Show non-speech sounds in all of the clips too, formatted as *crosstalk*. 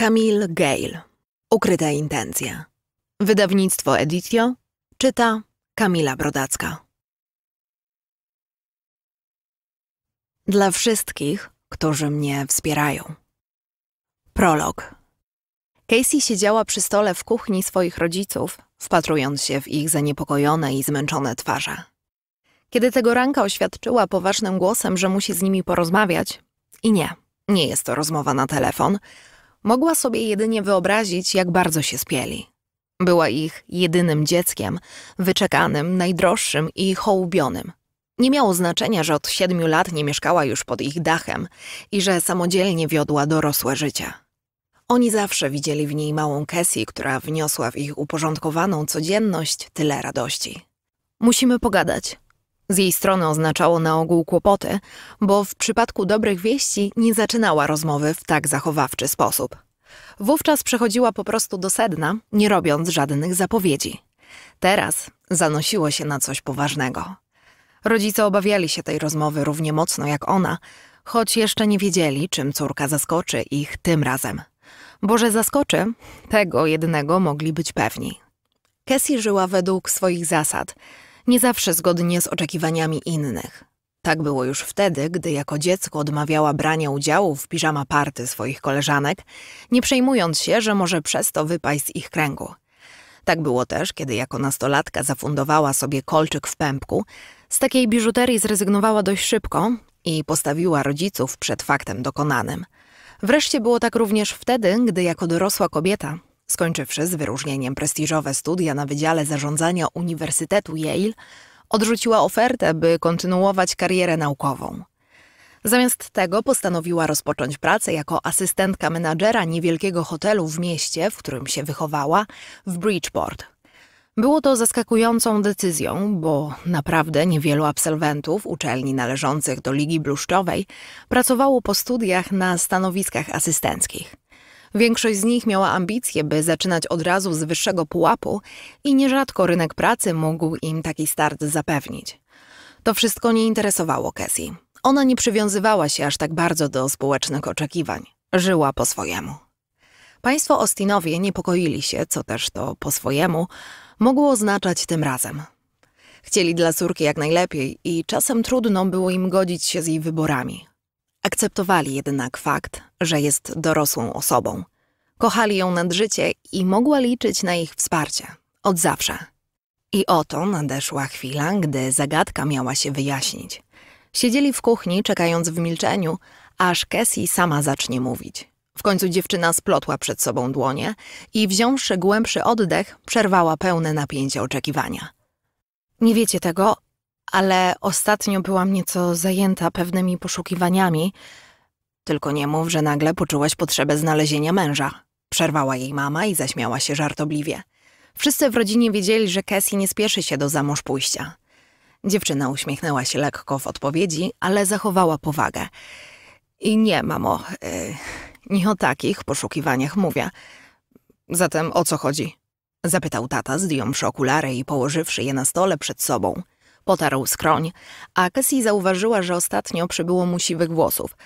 Camille Gale. Ukryte intencje. Wydawnictwo Editio. Czyta Kamila Brodacka. Dla wszystkich, którzy mnie wspierają. Prolog. Casey siedziała przy stole w kuchni swoich rodziców, wpatrując się w ich zaniepokojone i zmęczone twarze. Kiedy tego ranka oświadczyła poważnym głosem, że musi z nimi porozmawiać, i nie, nie jest to rozmowa na telefon, Mogła sobie jedynie wyobrazić, jak bardzo się spieli. Była ich jedynym dzieckiem, wyczekanym, najdroższym i hołubionym. Nie miało znaczenia, że od siedmiu lat nie mieszkała już pod ich dachem i że samodzielnie wiodła dorosłe życie. Oni zawsze widzieli w niej małą Kesi, która wniosła w ich uporządkowaną codzienność tyle radości. Musimy pogadać, z jej strony oznaczało na ogół kłopoty, bo w przypadku dobrych wieści nie zaczynała rozmowy w tak zachowawczy sposób. Wówczas przechodziła po prostu do sedna, nie robiąc żadnych zapowiedzi. Teraz zanosiło się na coś poważnego. Rodzice obawiali się tej rozmowy równie mocno jak ona, choć jeszcze nie wiedzieli, czym córka zaskoczy ich tym razem. Bo że zaskoczy, tego jednego mogli być pewni. Cassie żyła według swoich zasad – nie zawsze zgodnie z oczekiwaniami innych. Tak było już wtedy, gdy jako dziecko odmawiała brania udziału w piżama party swoich koleżanek, nie przejmując się, że może przez to wypaść z ich kręgu. Tak było też, kiedy jako nastolatka zafundowała sobie kolczyk w pępku. Z takiej biżuterii zrezygnowała dość szybko i postawiła rodziców przed faktem dokonanym. Wreszcie było tak również wtedy, gdy jako dorosła kobieta Skończywszy z wyróżnieniem prestiżowe studia na Wydziale Zarządzania Uniwersytetu Yale, odrzuciła ofertę, by kontynuować karierę naukową. Zamiast tego postanowiła rozpocząć pracę jako asystentka menadżera niewielkiego hotelu w mieście, w którym się wychowała, w Bridgeport. Było to zaskakującą decyzją, bo naprawdę niewielu absolwentów uczelni należących do Ligi Bluszczowej pracowało po studiach na stanowiskach asystenckich. Większość z nich miała ambicje, by zaczynać od razu z wyższego pułapu i nierzadko rynek pracy mógł im taki start zapewnić. To wszystko nie interesowało Cassie. Ona nie przywiązywała się aż tak bardzo do społecznych oczekiwań. Żyła po swojemu. Państwo Ostinowie niepokoili się, co też to po swojemu mogło oznaczać tym razem. Chcieli dla córki jak najlepiej i czasem trudno było im godzić się z jej wyborami. Akceptowali jednak fakt, że jest dorosłą osobą. Kochali ją nad życie i mogła liczyć na ich wsparcie. Od zawsze. I oto nadeszła chwila, gdy zagadka miała się wyjaśnić. Siedzieli w kuchni, czekając w milczeniu, aż Cassie sama zacznie mówić. W końcu dziewczyna splotła przed sobą dłonie i wziąwszy głębszy oddech, przerwała pełne napięcia oczekiwania. Nie wiecie tego, ale ostatnio byłam nieco zajęta pewnymi poszukiwaniami, tylko nie mów, że nagle poczułaś potrzebę znalezienia męża. Przerwała jej mama i zaśmiała się żartobliwie. Wszyscy w rodzinie wiedzieli, że Cassie nie spieszy się do zamąż pójścia. Dziewczyna uśmiechnęła się lekko w odpowiedzi, ale zachowała powagę. I nie, mamo, yy, nie o takich poszukiwaniach mówię. Zatem o co chodzi? Zapytał tata, zdjąwszy okulary i położywszy je na stole przed sobą. Potarł skroń, a Cassie zauważyła, że ostatnio przybyło mu siwych włosów –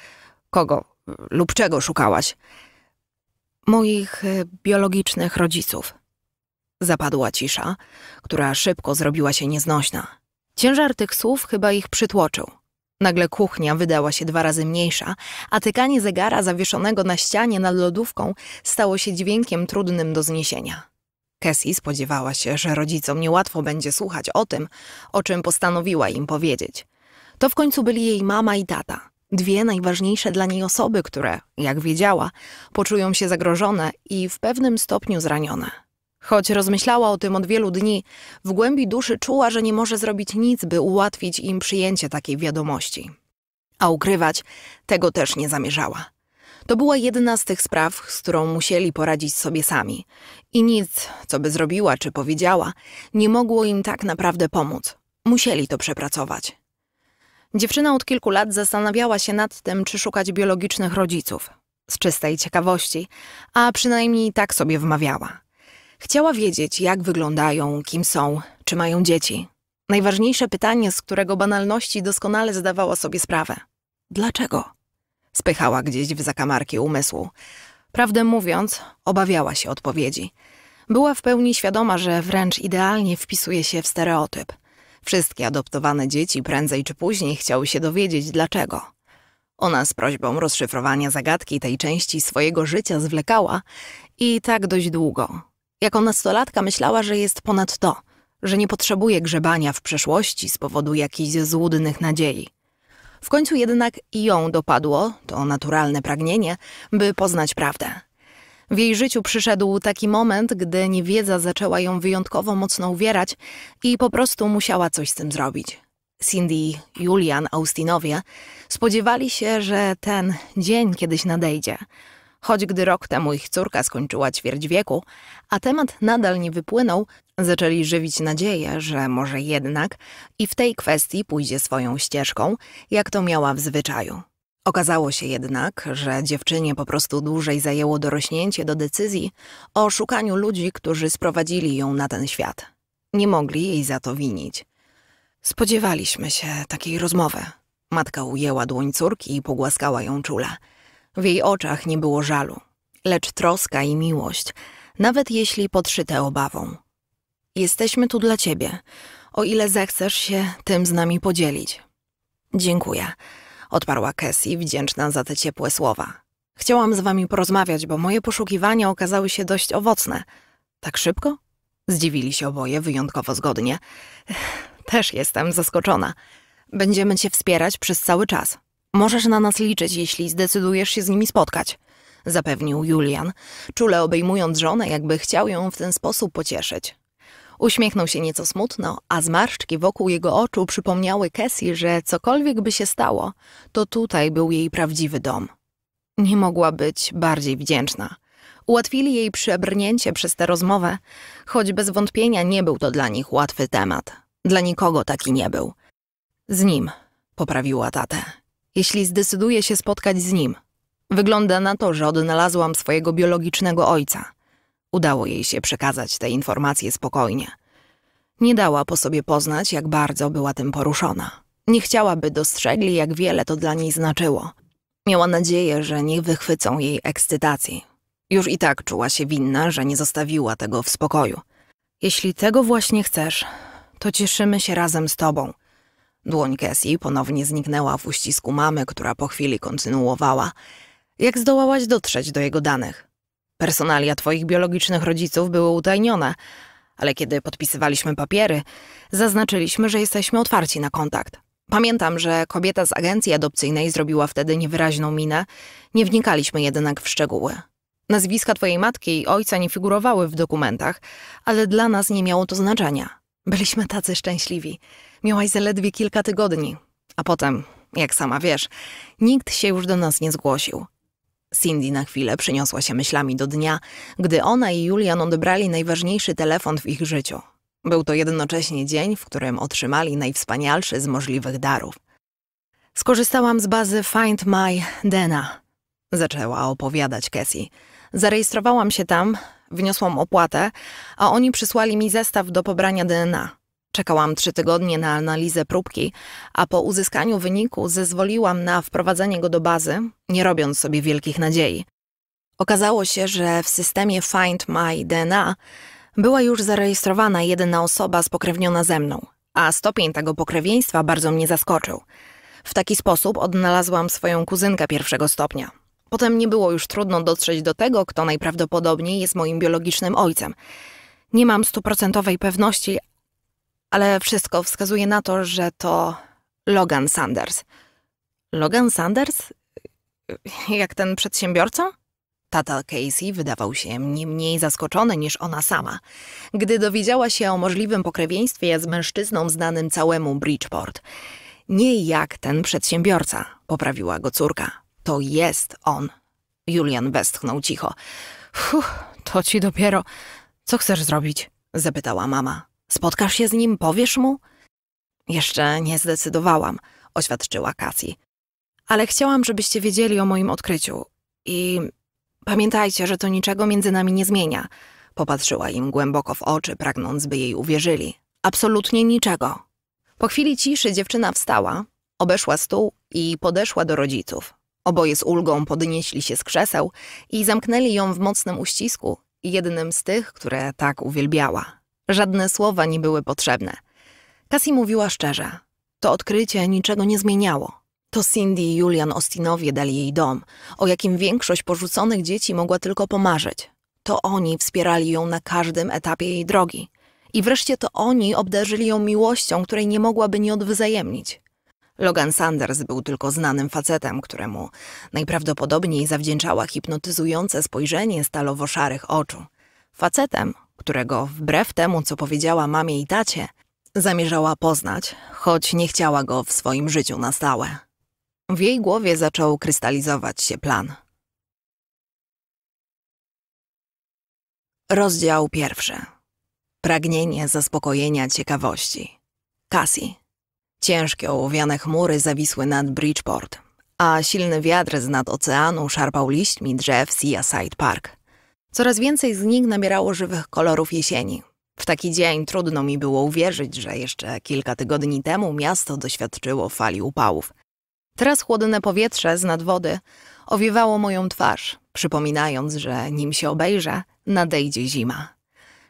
Kogo lub czego szukałaś? Moich e, biologicznych rodziców. Zapadła cisza, która szybko zrobiła się nieznośna. Ciężar tych słów chyba ich przytłoczył. Nagle kuchnia wydała się dwa razy mniejsza, a tykanie zegara zawieszonego na ścianie nad lodówką stało się dźwiękiem trudnym do zniesienia. Cassie spodziewała się, że rodzicom niełatwo będzie słuchać o tym, o czym postanowiła im powiedzieć. To w końcu byli jej mama i tata. Dwie najważniejsze dla niej osoby, które, jak wiedziała, poczują się zagrożone i w pewnym stopniu zranione. Choć rozmyślała o tym od wielu dni, w głębi duszy czuła, że nie może zrobić nic, by ułatwić im przyjęcie takiej wiadomości. A ukrywać tego też nie zamierzała. To była jedna z tych spraw, z którą musieli poradzić sobie sami. I nic, co by zrobiła czy powiedziała, nie mogło im tak naprawdę pomóc. Musieli to przepracować. Dziewczyna od kilku lat zastanawiała się nad tym, czy szukać biologicznych rodziców. Z czystej ciekawości, a przynajmniej tak sobie wmawiała. Chciała wiedzieć, jak wyglądają, kim są, czy mają dzieci. Najważniejsze pytanie, z którego banalności doskonale zdawała sobie sprawę. Dlaczego? Spychała gdzieś w zakamarki umysłu. Prawdę mówiąc, obawiała się odpowiedzi. Była w pełni świadoma, że wręcz idealnie wpisuje się w stereotyp – Wszystkie adoptowane dzieci prędzej czy później chciały się dowiedzieć dlaczego. Ona z prośbą rozszyfrowania zagadki tej części swojego życia zwlekała i tak dość długo. Jako nastolatka myślała, że jest ponad to, że nie potrzebuje grzebania w przeszłości z powodu jakichś złudnych nadziei. W końcu jednak i ją dopadło to naturalne pragnienie, by poznać prawdę. W jej życiu przyszedł taki moment, gdy niewiedza zaczęła ją wyjątkowo mocno uwierać i po prostu musiała coś z tym zrobić. Cindy, Julian, Austinowie spodziewali się, że ten dzień kiedyś nadejdzie. Choć gdy rok temu ich córka skończyła ćwierć wieku, a temat nadal nie wypłynął, zaczęli żywić nadzieję, że może jednak i w tej kwestii pójdzie swoją ścieżką, jak to miała w zwyczaju. Okazało się jednak, że dziewczynie po prostu dłużej zajęło dorośnięcie do decyzji o szukaniu ludzi, którzy sprowadzili ją na ten świat. Nie mogli jej za to winić. Spodziewaliśmy się takiej rozmowy. Matka ujęła dłoń córki i pogłaskała ją czule. W jej oczach nie było żalu, lecz troska i miłość, nawet jeśli podszyte obawą. Jesteśmy tu dla ciebie. O ile zechcesz się tym z nami podzielić. Dziękuję odparła Cassie, wdzięczna za te ciepłe słowa. Chciałam z wami porozmawiać, bo moje poszukiwania okazały się dość owocne. Tak szybko? Zdziwili się oboje wyjątkowo zgodnie. Też jestem zaskoczona. Będziemy cię wspierać przez cały czas. Możesz na nas liczyć, jeśli zdecydujesz się z nimi spotkać zapewnił Julian, czule obejmując żonę, jakby chciał ją w ten sposób pocieszyć. Uśmiechnął się nieco smutno, a zmarszczki wokół jego oczu przypomniały Kessie, że cokolwiek by się stało, to tutaj był jej prawdziwy dom. Nie mogła być bardziej wdzięczna. Ułatwili jej przebrnięcie przez tę rozmowę, choć bez wątpienia nie był to dla nich łatwy temat. Dla nikogo taki nie był. Z nim, poprawiła tatę. Jeśli zdecyduję się spotkać z nim. Wygląda na to, że odnalazłam swojego biologicznego ojca. Udało jej się przekazać te informacje spokojnie. Nie dała po sobie poznać, jak bardzo była tym poruszona. Nie chciała, by dostrzegli, jak wiele to dla niej znaczyło. Miała nadzieję, że nie wychwycą jej ekscytacji. Już i tak czuła się winna, że nie zostawiła tego w spokoju. Jeśli tego właśnie chcesz, to cieszymy się razem z tobą. Dłoń Cassie ponownie zniknęła w uścisku mamy, która po chwili kontynuowała. Jak zdołałaś dotrzeć do jego danych? Personalia twoich biologicznych rodziców były utajnione, ale kiedy podpisywaliśmy papiery, zaznaczyliśmy, że jesteśmy otwarci na kontakt. Pamiętam, że kobieta z agencji adopcyjnej zrobiła wtedy niewyraźną minę, nie wnikaliśmy jednak w szczegóły. Nazwiska twojej matki i ojca nie figurowały w dokumentach, ale dla nas nie miało to znaczenia. Byliśmy tacy szczęśliwi. Miałaś zaledwie kilka tygodni. A potem, jak sama wiesz, nikt się już do nas nie zgłosił. Cindy na chwilę przyniosła się myślami do dnia, gdy ona i Julian odebrali najważniejszy telefon w ich życiu. Był to jednocześnie dzień, w którym otrzymali najwspanialszy z możliwych darów. Skorzystałam z bazy Find My Dena, zaczęła opowiadać Cassie. Zarejestrowałam się tam, wniosłam opłatę, a oni przysłali mi zestaw do pobrania DNA. Czekałam trzy tygodnie na analizę próbki, a po uzyskaniu wyniku zezwoliłam na wprowadzenie go do bazy, nie robiąc sobie wielkich nadziei. Okazało się, że w systemie Find My DNA była już zarejestrowana jedna osoba spokrewniona ze mną, a stopień tego pokrewieństwa bardzo mnie zaskoczył. W taki sposób odnalazłam swoją kuzynkę pierwszego stopnia. Potem nie było już trudno dotrzeć do tego, kto najprawdopodobniej jest moim biologicznym ojcem. Nie mam stuprocentowej pewności, ale wszystko wskazuje na to, że to Logan Sanders. Logan Sanders? Jak ten przedsiębiorca? Tata Casey wydawał się nie mniej zaskoczony niż ona sama, gdy dowiedziała się o możliwym pokrewieństwie z mężczyzną znanym całemu Bridgeport. Nie jak ten przedsiębiorca, poprawiła go córka. To jest on. Julian westchnął cicho. Fuh, to ci dopiero. Co chcesz zrobić? zapytała mama. Spotkasz się z nim, powiesz mu? Jeszcze nie zdecydowałam, oświadczyła Kasi. Ale chciałam, żebyście wiedzieli o moim odkryciu. I pamiętajcie, że to niczego między nami nie zmienia. Popatrzyła im głęboko w oczy, pragnąc, by jej uwierzyli. Absolutnie niczego. Po chwili ciszy dziewczyna wstała, obeszła stół i podeszła do rodziców. Oboje z ulgą podnieśli się z krzeseł i zamknęli ją w mocnym uścisku, jednym z tych, które tak uwielbiała. Żadne słowa nie były potrzebne. Cassie mówiła szczerze. To odkrycie niczego nie zmieniało. To Cindy i Julian Ostinowie dali jej dom, o jakim większość porzuconych dzieci mogła tylko pomarzyć. To oni wspierali ją na każdym etapie jej drogi. I wreszcie to oni obdarzyli ją miłością, której nie mogłaby nie odwzajemnić. Logan Sanders był tylko znanym facetem, któremu najprawdopodobniej zawdzięczała hipnotyzujące spojrzenie stalowo-szarych oczu. Facetem, którego wbrew temu, co powiedziała mamie i tacie, zamierzała poznać, choć nie chciała go w swoim życiu na stałe. W jej głowie zaczął krystalizować się plan. Rozdział pierwszy. Pragnienie zaspokojenia ciekawości. Cassie. Ciężkie ołowiane chmury zawisły nad Bridgeport, a silny wiatr z nad oceanu szarpał liśćmi drzew Side Park. Coraz więcej z nich nabierało żywych kolorów jesieni. W taki dzień trudno mi było uwierzyć, że jeszcze kilka tygodni temu miasto doświadczyło fali upałów. Teraz chłodne powietrze z nadwody owiewało moją twarz, przypominając, że nim się obejrzę, nadejdzie zima.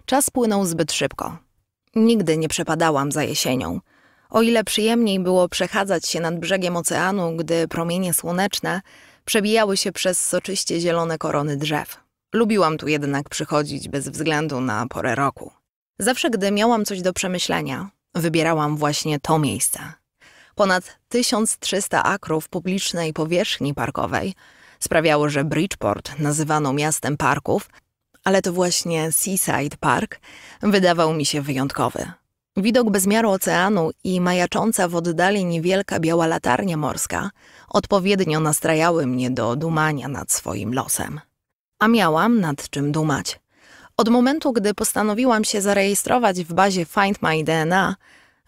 Czas płynął zbyt szybko. Nigdy nie przepadałam za jesienią. O ile przyjemniej było przechadzać się nad brzegiem oceanu, gdy promienie słoneczne przebijały się przez soczyście zielone korony drzew. Lubiłam tu jednak przychodzić bez względu na porę roku. Zawsze, gdy miałam coś do przemyślenia, wybierałam właśnie to miejsce. Ponad 1300 akrów publicznej powierzchni parkowej sprawiało, że Bridgeport nazywano miastem parków, ale to właśnie Seaside Park wydawał mi się wyjątkowy. Widok bezmiaru oceanu i majacząca w oddali niewielka biała latarnia morska odpowiednio nastrajały mnie do dumania nad swoim losem a miałam nad czym dumać. Od momentu, gdy postanowiłam się zarejestrować w bazie Find My DNA,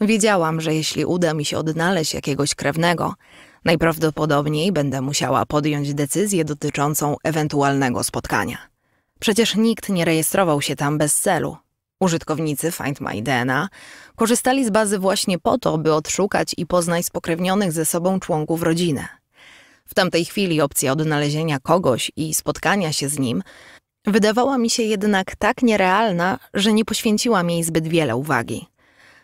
wiedziałam, że jeśli uda mi się odnaleźć jakiegoś krewnego, najprawdopodobniej będę musiała podjąć decyzję dotyczącą ewentualnego spotkania. Przecież nikt nie rejestrował się tam bez celu. Użytkownicy Find My DNA korzystali z bazy właśnie po to, by odszukać i poznać spokrewnionych ze sobą członków rodziny. W tamtej chwili opcja odnalezienia kogoś i spotkania się z nim wydawała mi się jednak tak nierealna, że nie poświęciłam jej zbyt wiele uwagi.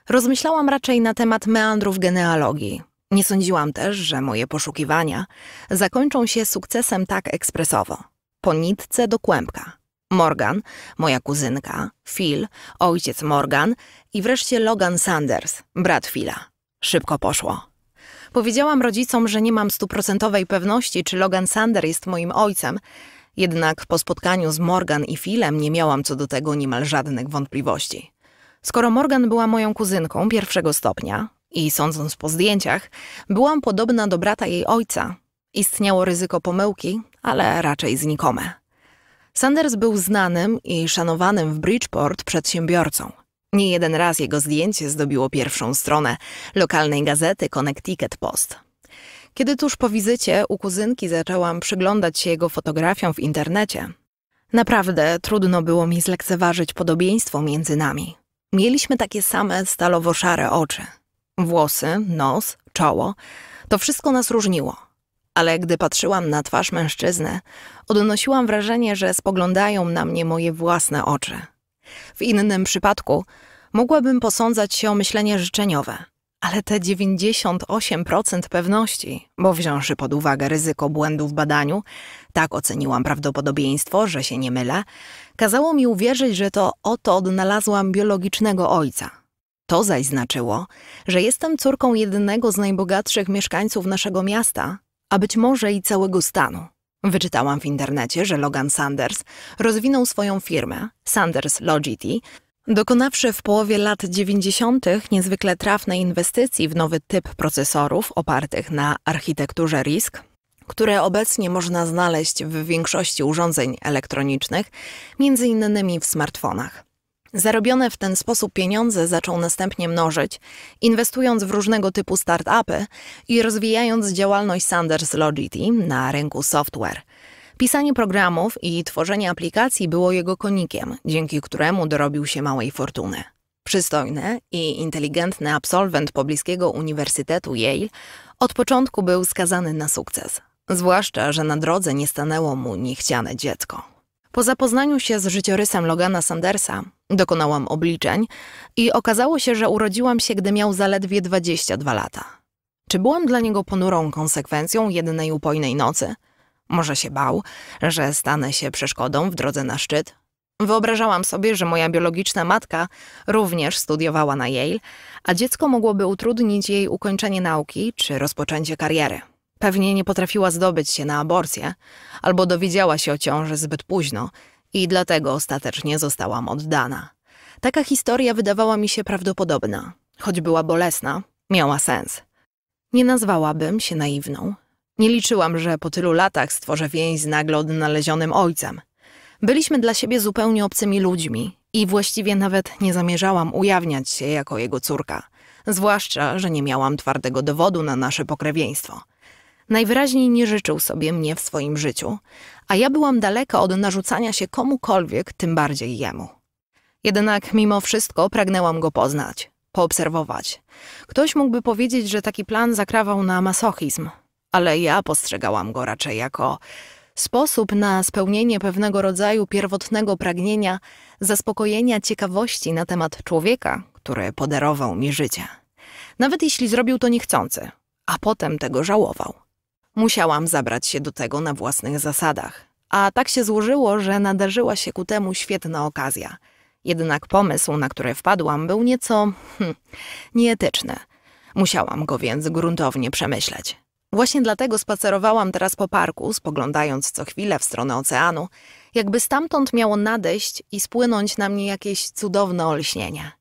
Rozmyślałam raczej na temat meandrów genealogii. Nie sądziłam też, że moje poszukiwania zakończą się sukcesem tak ekspresowo. Po nitce do kłębka. Morgan, moja kuzynka, Phil, ojciec Morgan i wreszcie Logan Sanders, brat Phila. Szybko poszło. Powiedziałam rodzicom, że nie mam stuprocentowej pewności, czy Logan Sander jest moim ojcem. Jednak po spotkaniu z Morgan i Filem nie miałam co do tego niemal żadnych wątpliwości. Skoro Morgan była moją kuzynką pierwszego stopnia i sądząc po zdjęciach, byłam podobna do brata jej ojca, istniało ryzyko pomyłki, ale raczej znikome. Sanders był znanym i szanowanym w Bridgeport przedsiębiorcą. Nie jeden raz jego zdjęcie zdobiło pierwszą stronę lokalnej gazety Connecticut Post. Kiedy tuż po wizycie u kuzynki zaczęłam przyglądać się jego fotografiom w internecie, naprawdę trudno było mi zlekceważyć podobieństwo między nami. Mieliśmy takie same stalowo-szare oczy. Włosy, nos, czoło to wszystko nas różniło. Ale gdy patrzyłam na twarz mężczyzny, odnosiłam wrażenie, że spoglądają na mnie moje własne oczy. W innym przypadku mogłabym posądzać się o myślenie życzeniowe, ale te 98% pewności, bo wziąwszy pod uwagę ryzyko błędu w badaniu, tak oceniłam prawdopodobieństwo, że się nie mylę, kazało mi uwierzyć, że to oto odnalazłam biologicznego ojca. To zaś znaczyło, że jestem córką jednego z najbogatszych mieszkańców naszego miasta, a być może i całego stanu. Wyczytałam w internecie, że Logan Sanders rozwinął swoją firmę Sanders Logity, dokonawszy w połowie lat 90. niezwykle trafnej inwestycji w nowy typ procesorów opartych na architekturze RISC, które obecnie można znaleźć w większości urządzeń elektronicznych, między innymi w smartfonach. Zarobione w ten sposób pieniądze zaczął następnie mnożyć, inwestując w różnego typu startupy i rozwijając działalność Sanders Logity na rynku software. Pisanie programów i tworzenie aplikacji było jego konikiem, dzięki któremu dorobił się małej fortuny. Przystojny i inteligentny absolwent pobliskiego Uniwersytetu Yale od początku był skazany na sukces, zwłaszcza, że na drodze nie stanęło mu niechciane dziecko. Po zapoznaniu się z życiorysem Logana Sandersa dokonałam obliczeń i okazało się, że urodziłam się, gdy miał zaledwie 22 lata. Czy byłam dla niego ponurą konsekwencją jednej upojnej nocy? Może się bał, że stanę się przeszkodą w drodze na szczyt? Wyobrażałam sobie, że moja biologiczna matka również studiowała na Yale, a dziecko mogłoby utrudnić jej ukończenie nauki czy rozpoczęcie kariery. Pewnie nie potrafiła zdobyć się na aborcję, albo dowiedziała się o ciąży zbyt późno i dlatego ostatecznie zostałam oddana. Taka historia wydawała mi się prawdopodobna, choć była bolesna, miała sens. Nie nazwałabym się naiwną. Nie liczyłam, że po tylu latach stworzę więź z nagle odnalezionym ojcem. Byliśmy dla siebie zupełnie obcymi ludźmi i właściwie nawet nie zamierzałam ujawniać się jako jego córka, zwłaszcza, że nie miałam twardego dowodu na nasze pokrewieństwo – Najwyraźniej nie życzył sobie mnie w swoim życiu, a ja byłam daleka od narzucania się komukolwiek, tym bardziej jemu. Jednak mimo wszystko pragnęłam go poznać, poobserwować. Ktoś mógłby powiedzieć, że taki plan zakrawał na masochizm, ale ja postrzegałam go raczej jako sposób na spełnienie pewnego rodzaju pierwotnego pragnienia, zaspokojenia ciekawości na temat człowieka, który podarował mi życie. Nawet jeśli zrobił to niechcący, a potem tego żałował. Musiałam zabrać się do tego na własnych zasadach. A tak się złożyło, że nadarzyła się ku temu świetna okazja. Jednak pomysł, na który wpadłam, był nieco hm, nieetyczny. Musiałam go więc gruntownie przemyśleć. Właśnie dlatego spacerowałam teraz po parku, spoglądając co chwilę w stronę oceanu, jakby stamtąd miało nadejść i spłynąć na mnie jakieś cudowne olśnienie.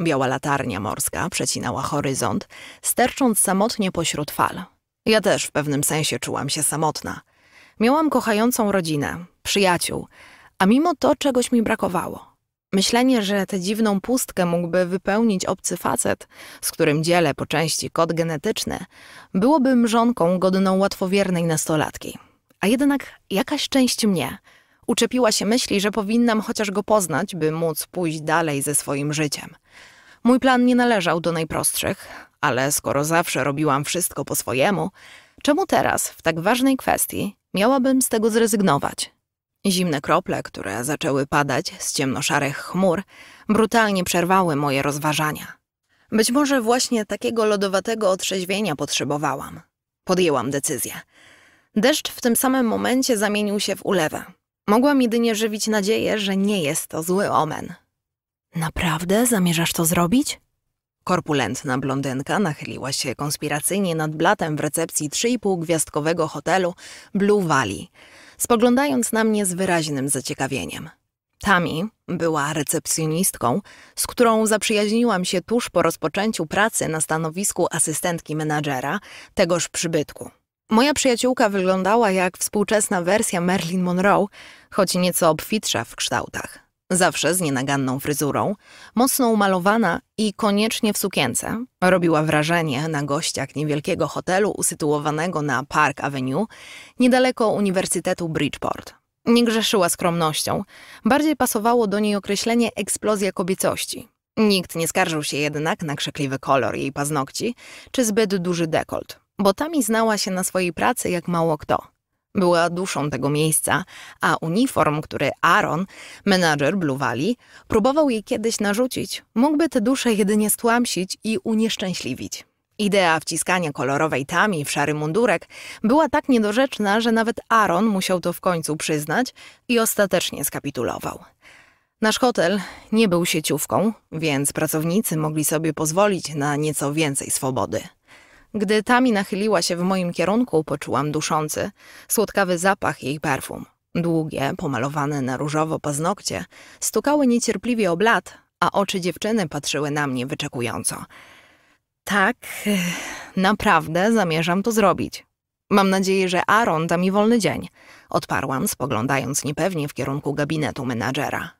Biała latarnia morska przecinała horyzont, stercząc samotnie pośród fal. Ja też w pewnym sensie czułam się samotna. Miałam kochającą rodzinę, przyjaciół, a mimo to czegoś mi brakowało. Myślenie, że tę dziwną pustkę mógłby wypełnić obcy facet, z którym dzielę po części kod genetyczny, byłoby mrzonką godną łatwowiernej nastolatki. A jednak jakaś część mnie uczepiła się myśli, że powinnam chociaż go poznać, by móc pójść dalej ze swoim życiem. Mój plan nie należał do najprostszych, ale skoro zawsze robiłam wszystko po swojemu, czemu teraz, w tak ważnej kwestii, miałabym z tego zrezygnować? Zimne krople, które zaczęły padać z ciemnoszarych chmur, brutalnie przerwały moje rozważania. Być może właśnie takiego lodowatego otrzeźwienia potrzebowałam. Podjęłam decyzję. Deszcz w tym samym momencie zamienił się w ulewę. Mogłam jedynie żywić nadzieję, że nie jest to zły omen. Naprawdę zamierzasz to zrobić? Korpulentna blondynka nachyliła się konspiracyjnie nad blatem w recepcji 3,5-gwiazdkowego hotelu Blue Valley, spoglądając na mnie z wyraźnym zaciekawieniem. Tami była recepcjonistką, z którą zaprzyjaźniłam się tuż po rozpoczęciu pracy na stanowisku asystentki menadżera tegoż przybytku. Moja przyjaciółka wyglądała jak współczesna wersja Marilyn Monroe, choć nieco obfitsza w kształtach zawsze z nienaganną fryzurą, mocno umalowana i koniecznie w sukience, robiła wrażenie na gościach niewielkiego hotelu usytuowanego na Park Avenue, niedaleko Uniwersytetu Bridgeport. Nie grzeszyła skromnością, bardziej pasowało do niej określenie eksplozja kobiecości. Nikt nie skarżył się jednak na krzykliwy kolor jej paznokci czy zbyt duży dekolt, bo tam i znała się na swojej pracy jak mało kto – była duszą tego miejsca, a uniform, który Aaron, menadżer Blue Valley, próbował jej kiedyś narzucić, mógłby tę duszę jedynie stłamsić i unieszczęśliwić. Idea wciskania kolorowej tami w szary mundurek była tak niedorzeczna, że nawet Aaron musiał to w końcu przyznać i ostatecznie skapitulował. Nasz hotel nie był sieciówką, więc pracownicy mogli sobie pozwolić na nieco więcej swobody. Gdy Tami nachyliła się w moim kierunku, poczułam duszący, słodkawy zapach jej perfum. Długie, pomalowane na różowo paznokcie stukały niecierpliwie o blat, a oczy dziewczyny patrzyły na mnie wyczekująco. Tak, y, naprawdę zamierzam to zrobić. Mam nadzieję, że Aaron da mi wolny dzień, odparłam, spoglądając niepewnie w kierunku gabinetu menadżera.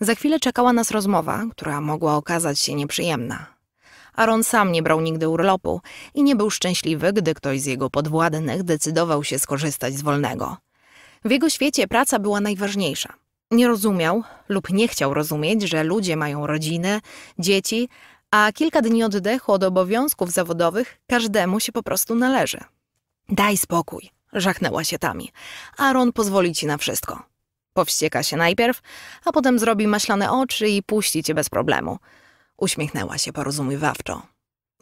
Za chwilę czekała nas rozmowa, która mogła okazać się nieprzyjemna. Aaron sam nie brał nigdy urlopu i nie był szczęśliwy, gdy ktoś z jego podwładnych decydował się skorzystać z wolnego. W jego świecie praca była najważniejsza. Nie rozumiał lub nie chciał rozumieć, że ludzie mają rodziny, dzieci, a kilka dni oddechu od obowiązków zawodowych każdemu się po prostu należy. Daj spokój, żachnęła się Tami. Aaron pozwoli ci na wszystko. Powścieka się najpierw, a potem zrobi maślane oczy i puści cię bez problemu. Uśmiechnęła się porozumiewawczo.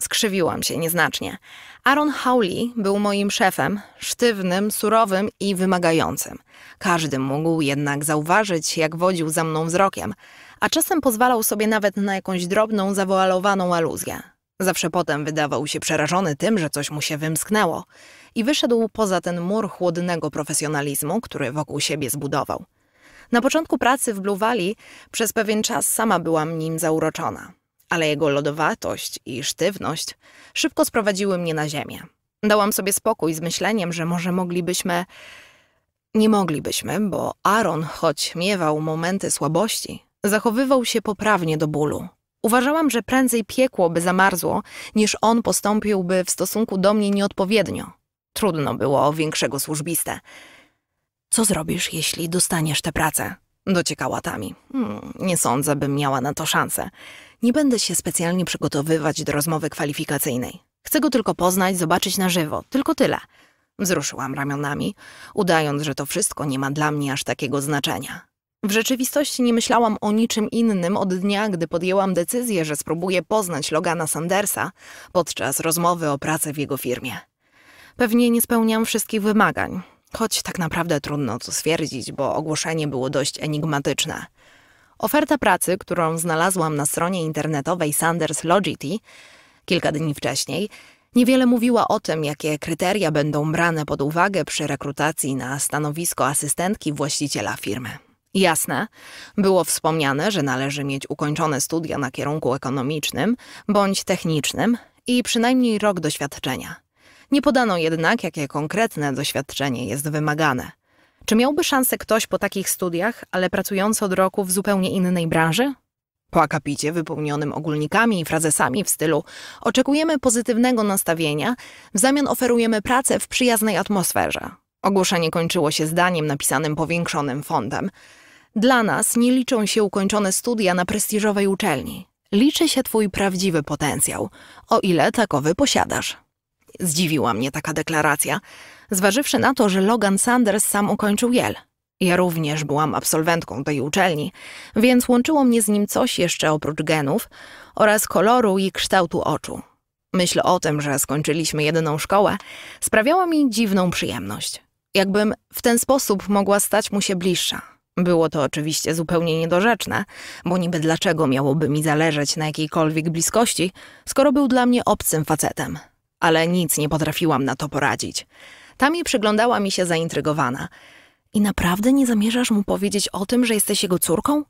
Skrzywiłam się nieznacznie. Aaron Howley był moim szefem, sztywnym, surowym i wymagającym. Każdy mógł jednak zauważyć, jak wodził za mną wzrokiem, a czasem pozwalał sobie nawet na jakąś drobną, zawoalowaną aluzję. Zawsze potem wydawał się przerażony tym, że coś mu się wymsknęło i wyszedł poza ten mur chłodnego profesjonalizmu, który wokół siebie zbudował. Na początku pracy w Blue Valley przez pewien czas sama byłam nim zauroczona ale jego lodowatość i sztywność szybko sprowadziły mnie na ziemię. Dałam sobie spokój z myśleniem, że może moglibyśmy. Nie moglibyśmy, bo Aaron, choć miewał momenty słabości, zachowywał się poprawnie do bólu. Uważałam, że prędzej piekło by zamarzło, niż on postąpiłby w stosunku do mnie nieodpowiednio. Trudno było o większego służbistę. Co zrobisz, jeśli dostaniesz tę pracę? Dociekała Tami. Hmm, nie sądzę, bym miała na to szansę. Nie będę się specjalnie przygotowywać do rozmowy kwalifikacyjnej. Chcę go tylko poznać, zobaczyć na żywo, tylko tyle. Wzruszyłam ramionami, udając, że to wszystko nie ma dla mnie aż takiego znaczenia. W rzeczywistości nie myślałam o niczym innym od dnia, gdy podjęłam decyzję, że spróbuję poznać Logana Sandersa podczas rozmowy o pracę w jego firmie. Pewnie nie spełniam wszystkich wymagań, choć tak naprawdę trudno to stwierdzić, bo ogłoszenie było dość enigmatyczne – Oferta pracy, którą znalazłam na stronie internetowej Sanders Logity kilka dni wcześniej, niewiele mówiła o tym, jakie kryteria będą brane pod uwagę przy rekrutacji na stanowisko asystentki właściciela firmy. Jasne, było wspomniane, że należy mieć ukończone studia na kierunku ekonomicznym bądź technicznym i przynajmniej rok doświadczenia. Nie podano jednak, jakie konkretne doświadczenie jest wymagane. Czy miałby szansę ktoś po takich studiach, ale pracujący od roku w zupełnie innej branży? Po akapicie wypełnionym ogólnikami i frazesami w stylu oczekujemy pozytywnego nastawienia, w zamian oferujemy pracę w przyjaznej atmosferze. Ogłoszenie kończyło się zdaniem napisanym powiększonym fontem. Dla nas nie liczą się ukończone studia na prestiżowej uczelni. Liczy się Twój prawdziwy potencjał, o ile takowy posiadasz. Zdziwiła mnie taka deklaracja, zważywszy na to, że Logan Sanders sam ukończył Yale. Ja również byłam absolwentką tej uczelni, więc łączyło mnie z nim coś jeszcze oprócz genów oraz koloru i kształtu oczu. Myśl o tym, że skończyliśmy jedyną szkołę, sprawiała mi dziwną przyjemność. Jakbym w ten sposób mogła stać mu się bliższa. Było to oczywiście zupełnie niedorzeczne, bo niby dlaczego miałoby mi zależeć na jakiejkolwiek bliskości, skoro był dla mnie obcym facetem ale nic nie potrafiłam na to poradzić. Tami przyglądała mi się zaintrygowana. I naprawdę nie zamierzasz mu powiedzieć o tym, że jesteś jego córką?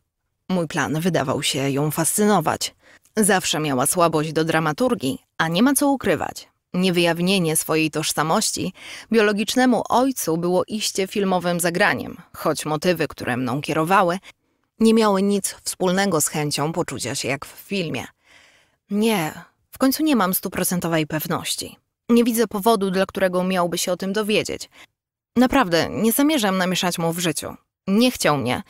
Mój plan wydawał się ją fascynować. Zawsze miała słabość do dramaturgii, a nie ma co ukrywać. Niewyjawnienie swojej tożsamości biologicznemu ojcu było iście filmowym zagraniem, choć motywy, które mną kierowały, nie miały nic wspólnego z chęcią poczucia się jak w filmie. Nie, końcu nie mam stuprocentowej pewności. Nie widzę powodu, dla którego miałby się o tym dowiedzieć. Naprawdę, nie zamierzam namieszać mu w życiu. Nie chciał mnie.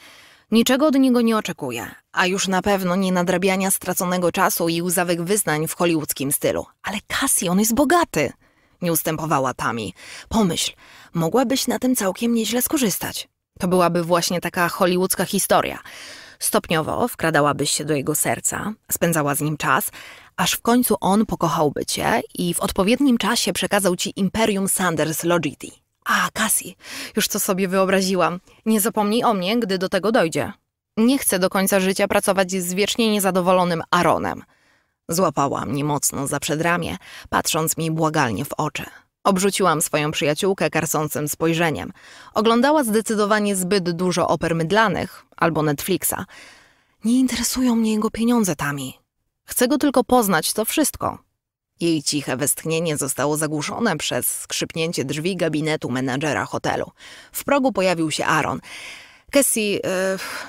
Niczego od niego nie oczekuję, a już na pewno nie nadrabiania straconego czasu i łzawych wyznań w hollywoodzkim stylu. Ale Cassie, on jest bogaty! Nie ustępowała Tami. Pomyśl, mogłabyś na tym całkiem nieźle skorzystać. To byłaby właśnie taka hollywoodzka historia. Stopniowo wkradałabyś się do jego serca, spędzała z nim czas, aż w końcu on pokochałby cię i w odpowiednim czasie przekazał ci imperium Sanders Logity. A, Cassie, już co sobie wyobraziłam. Nie zapomnij o mnie, gdy do tego dojdzie. Nie chcę do końca życia pracować z wiecznie niezadowolonym Aaronem. Złapała mnie mocno za przedramię, patrząc mi błagalnie w oczy. Obrzuciłam swoją przyjaciółkę karsącym spojrzeniem. Oglądała zdecydowanie zbyt dużo oper mydlanych albo Netflixa. Nie interesują mnie jego pieniądze, Tami. Chcę go tylko poznać, to wszystko. Jej ciche westchnienie zostało zagłuszone przez skrzypnięcie drzwi gabinetu menedżera hotelu. W progu pojawił się Aaron. Cassie, yy,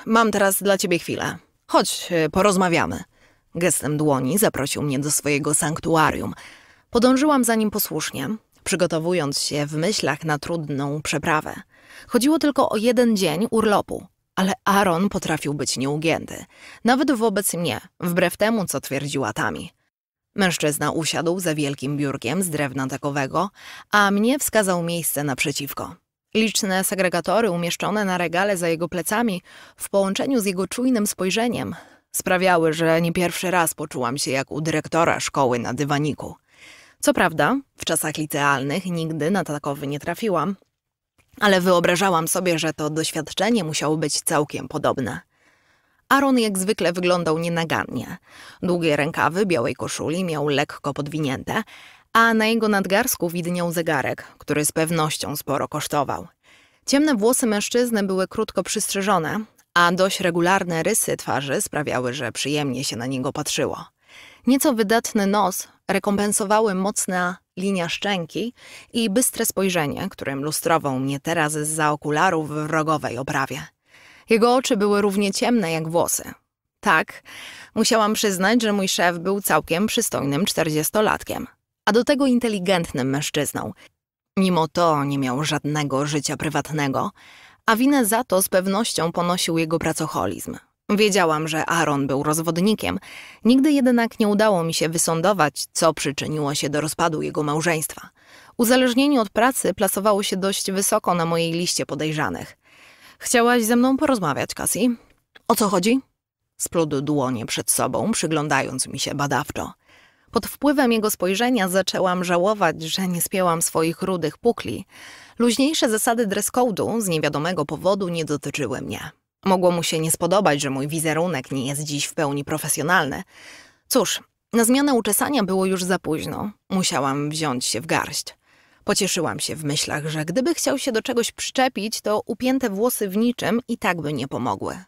mam teraz dla ciebie chwilę. Chodź, yy, porozmawiamy. Gestem dłoni zaprosił mnie do swojego sanktuarium. Podążyłam za nim posłusznie, przygotowując się w myślach na trudną przeprawę. Chodziło tylko o jeden dzień urlopu, ale Aaron potrafił być nieugięty, nawet wobec mnie, wbrew temu, co twierdziła Tami. Mężczyzna usiadł za wielkim biurkiem z drewna takowego, a mnie wskazał miejsce naprzeciwko. Liczne segregatory umieszczone na regale za jego plecami, w połączeniu z jego czujnym spojrzeniem, sprawiały, że nie pierwszy raz poczułam się jak u dyrektora szkoły na dywaniku. Co prawda, w czasach licealnych nigdy na takowy nie trafiłam, ale wyobrażałam sobie, że to doświadczenie musiało być całkiem podobne. Aaron jak zwykle wyglądał nienagannie. Długie rękawy białej koszuli miał lekko podwinięte, a na jego nadgarsku widniał zegarek, który z pewnością sporo kosztował. Ciemne włosy mężczyzny były krótko przystrzyżone, a dość regularne rysy twarzy sprawiały, że przyjemnie się na niego patrzyło. Nieco wydatny nos rekompensowały mocna linia szczęki i bystre spojrzenie, którym lustrował mnie teraz za okularów w rogowej oprawie. Jego oczy były równie ciemne jak włosy. Tak, musiałam przyznać, że mój szef był całkiem przystojnym czterdziestolatkiem, a do tego inteligentnym mężczyzną. Mimo to nie miał żadnego życia prywatnego, a winę za to z pewnością ponosił jego pracocholizm. Wiedziałam, że Aaron był rozwodnikiem, nigdy jednak nie udało mi się wysądować, co przyczyniło się do rozpadu jego małżeństwa. Uzależnienie od pracy plasowało się dość wysoko na mojej liście podejrzanych. Chciałaś ze mną porozmawiać, Cassie? O co chodzi? Splódł dłonie przed sobą, przyglądając mi się badawczo. Pod wpływem jego spojrzenia zaczęłam żałować, że nie spięłam swoich rudych pukli. Luźniejsze zasady dress z niewiadomego powodu nie dotyczyły mnie. Mogło mu się nie spodobać, że mój wizerunek nie jest dziś w pełni profesjonalny. Cóż, na zmianę uczesania było już za późno. Musiałam wziąć się w garść. Pocieszyłam się w myślach, że gdyby chciał się do czegoś przyczepić, to upięte włosy w niczym i tak by nie pomogły.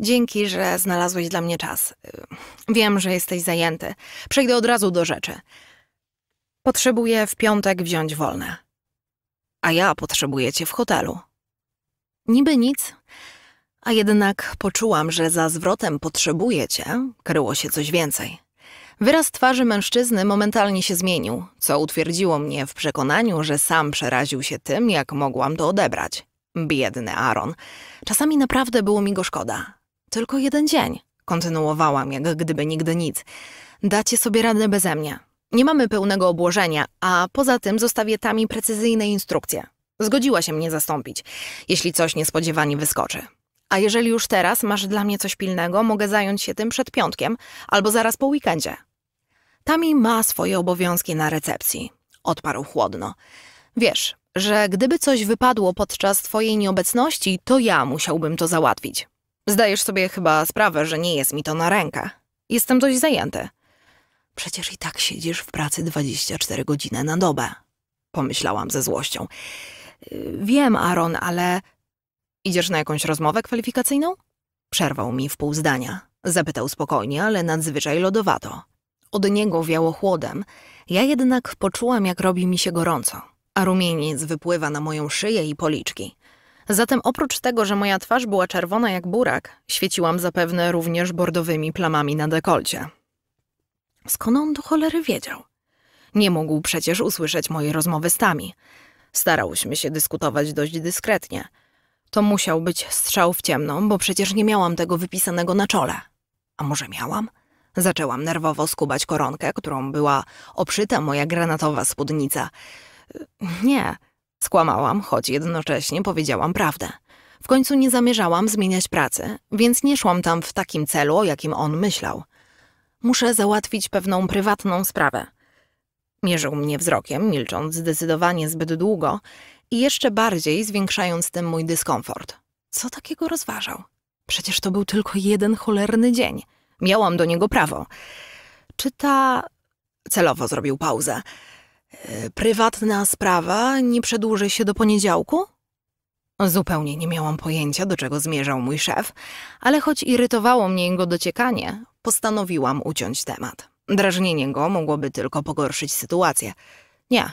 Dzięki, że znalazłeś dla mnie czas. Y, wiem, że jesteś zajęty. Przejdę od razu do rzeczy. Potrzebuję w piątek wziąć wolne. A ja potrzebuję cię w hotelu. Niby nic, a jednak poczułam, że za zwrotem potrzebuję cię, kryło się coś więcej. Wyraz twarzy mężczyzny momentalnie się zmienił, co utwierdziło mnie w przekonaniu, że sam przeraził się tym, jak mogłam to odebrać. Biedny Aaron. Czasami naprawdę było mi go szkoda. Tylko jeden dzień. Kontynuowałam, jak gdyby nigdy nic. Dacie sobie radę beze mnie. Nie mamy pełnego obłożenia, a poza tym zostawię i precyzyjne instrukcje. Zgodziła się mnie zastąpić, jeśli coś niespodziewanie wyskoczy. A jeżeli już teraz masz dla mnie coś pilnego, mogę zająć się tym przed piątkiem albo zaraz po weekendzie. Tami ma swoje obowiązki na recepcji, odparł chłodno. Wiesz, że gdyby coś wypadło podczas twojej nieobecności, to ja musiałbym to załatwić. Zdajesz sobie chyba sprawę, że nie jest mi to na rękę. Jestem dość zajęty. Przecież i tak siedzisz w pracy 24 godziny na dobę, pomyślałam ze złością. Yy, wiem, Aaron, ale Idziesz na jakąś rozmowę kwalifikacyjną? Przerwał mi w pół zdania. Zapytał spokojnie, ale nadzwyczaj lodowato. Od niego wiało chłodem. Ja jednak poczułam, jak robi mi się gorąco, a rumieniec wypływa na moją szyję i policzki. Zatem oprócz tego, że moja twarz była czerwona jak burak, świeciłam zapewne również bordowymi plamami na dekolcie. Skąd on do cholery wiedział? Nie mógł przecież usłyszeć mojej rozmowy z Tami. Starałyśmy się dyskutować dość dyskretnie. To musiał być strzał w ciemną, bo przecież nie miałam tego wypisanego na czole. A może miałam? Zaczęłam nerwowo skubać koronkę, którą była obszyta moja granatowa spódnica. Nie, skłamałam, choć jednocześnie powiedziałam prawdę. W końcu nie zamierzałam zmieniać pracy, więc nie szłam tam w takim celu, o jakim on myślał. Muszę załatwić pewną prywatną sprawę. Mierzył mnie wzrokiem, milcząc zdecydowanie zbyt długo, i jeszcze bardziej zwiększając tym mój dyskomfort. Co takiego rozważał? Przecież to był tylko jeden cholerny dzień. Miałam do niego prawo. Czy ta. celowo zrobił pauzę. E, prywatna sprawa nie przedłuży się do poniedziałku? Zupełnie nie miałam pojęcia, do czego zmierzał mój szef, ale choć irytowało mnie jego dociekanie, postanowiłam uciąć temat. Drażnienie go mogłoby tylko pogorszyć sytuację. Nie,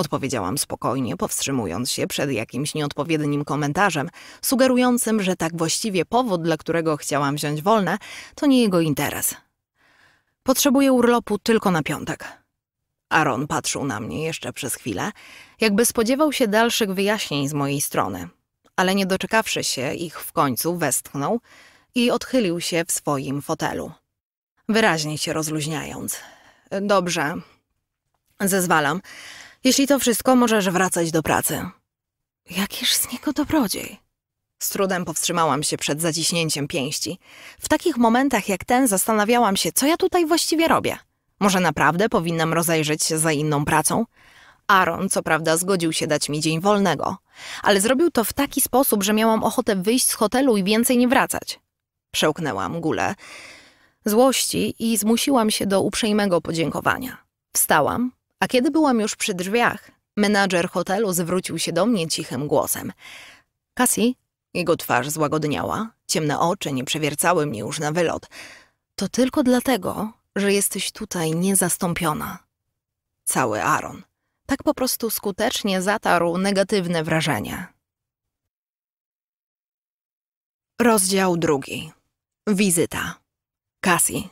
Odpowiedziałam spokojnie, powstrzymując się przed jakimś nieodpowiednim komentarzem, sugerującym, że tak właściwie powód, dla którego chciałam wziąć wolne, to nie jego interes. Potrzebuję urlopu tylko na piątek. Aaron patrzył na mnie jeszcze przez chwilę, jakby spodziewał się dalszych wyjaśnień z mojej strony, ale nie doczekawszy się ich w końcu westchnął i odchylił się w swoim fotelu. Wyraźnie się rozluźniając. Dobrze, zezwalam, jeśli to wszystko, możesz wracać do pracy. Jakiż z niego dobrodziej. Z trudem powstrzymałam się przed zaciśnięciem pięści. W takich momentach jak ten zastanawiałam się, co ja tutaj właściwie robię. Może naprawdę powinnam rozejrzeć się za inną pracą? Aaron, co prawda, zgodził się dać mi dzień wolnego, ale zrobił to w taki sposób, że miałam ochotę wyjść z hotelu i więcej nie wracać. Przełknęłam gulę złości i zmusiłam się do uprzejmego podziękowania. Wstałam, a kiedy byłam już przy drzwiach, menadżer hotelu zwrócił się do mnie cichym głosem. Cassie, jego twarz złagodniała, ciemne oczy nie przewiercały mnie już na wylot. To tylko dlatego, że jesteś tutaj niezastąpiona. Cały Aaron. Tak po prostu skutecznie zatarł negatywne wrażenia. Rozdział drugi. Wizyta. Cassie.